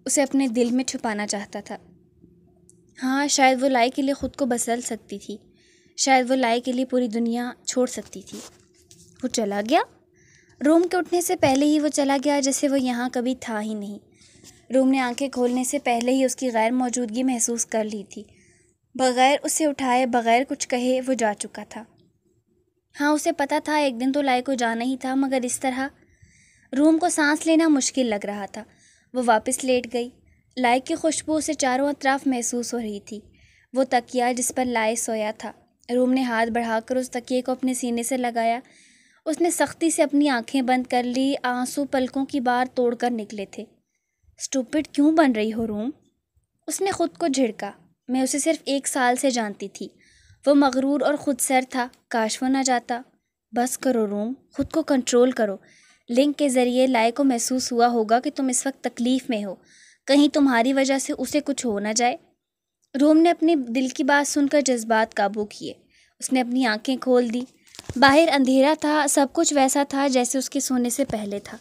उसे अपने दिल में छुपाना चाहता था हाँ शायद वो लाए के लिए ख़ुद को बसल सकती थी शायद वो लाए के लिए पूरी दुनिया छोड़ सकती थी वो चला गया रोम के उठने से पहले ही वो चला गया जैसे वो यहाँ कभी था ही नहीं रोम ने आंखें खोलने से पहले ही उसकी गैर मौजूदगी महसूस कर ली थी बग़ैर उसे उठाए बग़ैर कुछ कहे वो जा चुका था हाँ उसे पता था एक दिन तो लाए को जाना ही था मगर इस तरह रूम को सांस लेना मुश्किल लग रहा था वो वापस लेट गई लाए की खुशबू उसे चारों अतराफ महसूस हो रही थी वो तकिया जिस पर लाए सोया था रूम ने हाथ बढ़ाकर उस तकिए को अपने सीने से लगाया उसने सख्ती से अपनी आंखें बंद कर ली आंसू पलकों की बार तोड़कर निकले थे स्टूपिड क्यों बन रही हो रूम उसने खुद को झिड़का मैं उसे सिर्फ एक साल से जानती थी वो मगरूर और खुद सर था काश वो ना जाता बस करो रूम खुद को कंट्रोल करो लिंक के ज़रिए लाए को महसूस हुआ होगा कि तुम इस वक्त तकलीफ़ में हो कहीं तुम्हारी वजह से उसे कुछ हो ना जाए रूम ने अपने दिल की बात सुनकर जज्बात काबू किए उसने अपनी आंखें खोल दी बाहर अंधेरा था सब कुछ वैसा था जैसे उसके सोने से पहले था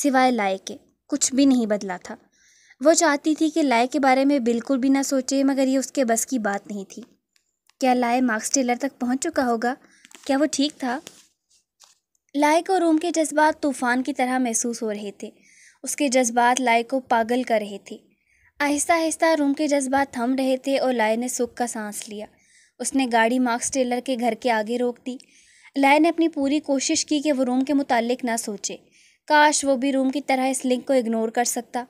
सिवाय लाए के कुछ भी नहीं बदला था वो चाहती थी कि लाए के बारे में बिल्कुल भी ना सोचे मगर ये उसके बस की बात नहीं थी क्या लाए मार्क्स टेलर तक पहुंच चुका होगा क्या वो ठीक था लाए को रूम के जज्बात तूफ़ान की तरह महसूस हो रहे थे उसके जज्बात लाए को पागल कर रहे थे आहिस्ता आहिस्ता रूम के जज्बात थम रहे थे और लाए ने सुख का सांस लिया उसने गाड़ी मार्क्स टेलर के घर के आगे रोक दी अलाय ने अपनी पूरी कोशिश की कि वो रूम के मुतालिक ना सोचे काश वो भी रूम की तरह इस लिंक को इग्नोर कर सकता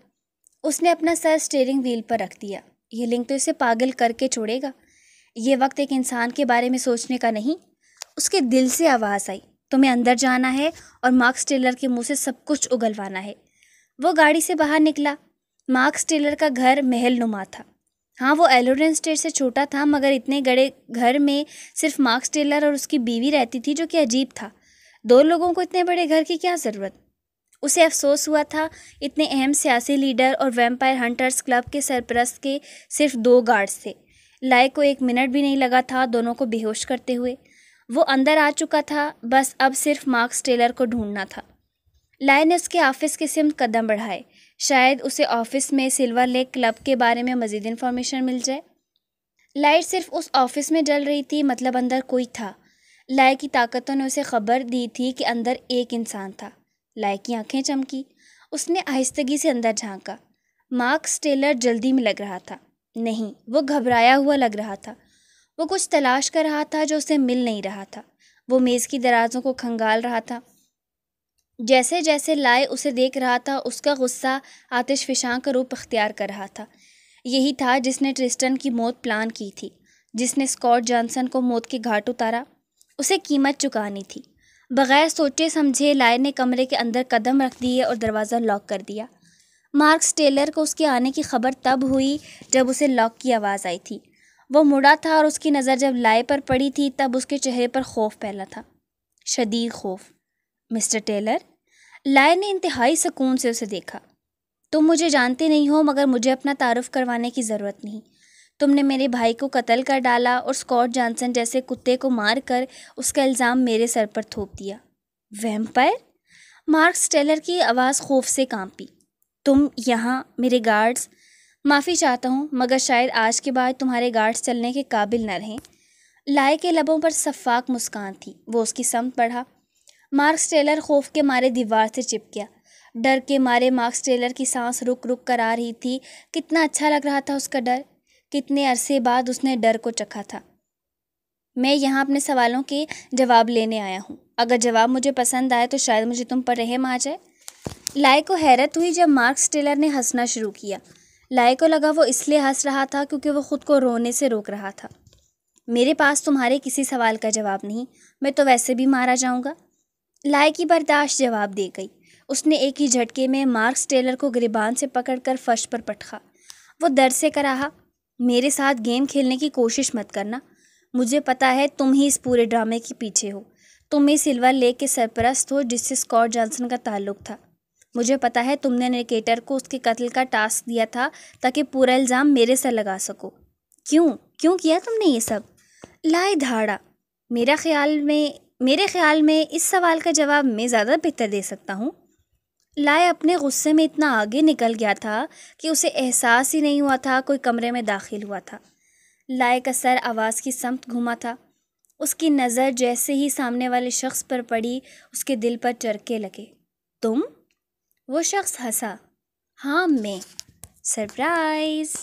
उसने अपना सर स्टेयरिंग व्हील पर रख दिया यह लिंक तो इसे पागल करके छोड़ेगा ये वक्त एक इंसान के बारे में सोचने का नहीं उसके दिल से आवाज़ आई तुम्हें अंदर जाना है और मार्क्स टेलर के मुंह से सब कुछ उगलवाना है वो गाड़ी से बाहर निकला मार्क्स टेलर का घर महल नुमा था हाँ वो एलोरेंस स्टेट से छोटा था मगर इतने गड़े घर में सिर्फ मार्क्स टेलर और उसकी बीवी रहती थी जो कि अजीब था दो लोगों को इतने बड़े घर की क्या ज़रूरत उसे अफसोस हुआ था इतने अहम सियासी लीडर और वैम्पायर हंटर्स क्लब के सरपरस्त के सिर्फ दो गार्ड्स थे लाए को एक मिनट भी नहीं लगा था दोनों को बेहोश करते हुए वो अंदर आ चुका था बस अब सिर्फ मार्क्स टेलर को ढूंढना था लाए ने उसके ऑफिस के सिम कदम बढ़ाए शायद उसे ऑफिस में सिल्वर लेक क्लब के बारे में मज़ीद इन्फॉर्मेशन मिल जाए लाइट सिर्फ उस ऑफिस में जल रही थी मतलब अंदर कोई था लाय की ताकतों ने उसे खबर दी थी कि अंदर एक इंसान था लाय की आंखें चमकी उसने आहिस्तगी से अंदर झांका मार्क्स टेलर जल्दी में लग रहा था नहीं वो घबराया हुआ लग रहा था वो कुछ तलाश कर रहा था जो उसे मिल नहीं रहा था वो मेज़ की दराज़ों को खंगाल रहा था जैसे जैसे लाए उसे देख रहा था उसका गुस्सा आतिश फिशां का रूप अख्तियार कर रहा था यही था जिसने ट्रिस्टन की मौत प्लान की थी जिसने स्कॉट जॉनसन को मौत के घाट उतारा उसे कीमत चुकानी थी बगैर सोचे समझे लाए ने कमरे के अंदर कदम रख दिए और दरवाज़ा लॉक कर दिया मार्क्स टेलर को उसके आने की खबर तब हुई जब उसे लॉक की आवाज़ आई थी वो मुड़ा था और उसकी नज़र जब लाए पर पड़ी थी तब उसके चेहरे पर खौफ फैला था शदीद खौफ मिस्टर टेलर लायर ने इंतहाई सुकून से उसे देखा तुम मुझे जानते नहीं हो मगर मुझे अपना तारफ़ करवाने की ज़रूरत नहीं तुमने मेरे भाई को कत्ल कर डाला और स्कॉट जॉनसन जैसे कुत्ते को मार कर उसका इल्ज़ाम मेरे सर पर थोप दिया वैम्पायर मार्क्स टेलर की आवाज़ खौफ से कांपी तुम यहाँ मेरे गार्ड्स माफ़ी चाहता हूँ मगर शायद आज के बाद तुम्हारे गार्ड्स चलने के काबिल न रहें लाए के लबों पर शफाक मुस्कान थी वो उसकी सम पढ़ा मार्क्स टेलर खौफ के मारे दीवार से चिप गया डर के मारे मार्क्स टेलर की सांस रुक रुक कर आ रही थी कितना अच्छा लग रहा था उसका डर कितने अरसे बाद उसने डर को चखा था मैं यहाँ अपने सवालों के जवाब लेने आया हूँ अगर जवाब मुझे पसंद आए तो शायद मुझे तुम पर रहम आ जाए लाए को हैरत हुई जब मार्क्स टेलर ने हंसना शुरू किया लाए को लगा वो इसलिए हंस रहा था क्योंकि वो ख़ुद को रोने से रोक रहा था मेरे पास तुम्हारे किसी सवाल का जवाब नहीं मैं तो वैसे भी मारा जाऊँगा लाए की बर्दाश्त जवाब दे गई उसने एक ही झटके में मार्क्स टेलर को गिरबान से पकड़कर फर्श पर पटखा वो दर से कराहा मेरे साथ गेम खेलने की कोशिश मत करना मुझे पता है तुम ही इस पूरे ड्रामे के पीछे हो तुम ही सिल्वर लेक के सरपरस्त हो जिससे स्कॉट जॉनसन का ताल्लुक था मुझे पता है तुमने निकेटर को उसके कत्ल का टास्क दिया था ताकि पूरा इल्ज़ाम मेरे सर लगा सको क्यों क्यों किया तुमने ये सब लाए धाड़ा मेरा ख्याल में मेरे ख्याल में इस सवाल का जवाब मैं ज़्यादा बेहतर दे सकता हूँ लाए अपने गुस्से में इतना आगे निकल गया था कि उसे एहसास ही नहीं हुआ था कोई कमरे में दाखिल हुआ था लाए का सर आवाज़ की समत घुमा था उसकी नज़र जैसे ही सामने वाले शख्स पर पड़ी उसके दिल पर चरके लगे तुम वो शख्स हंसा हाँ मैं सरप्राइज़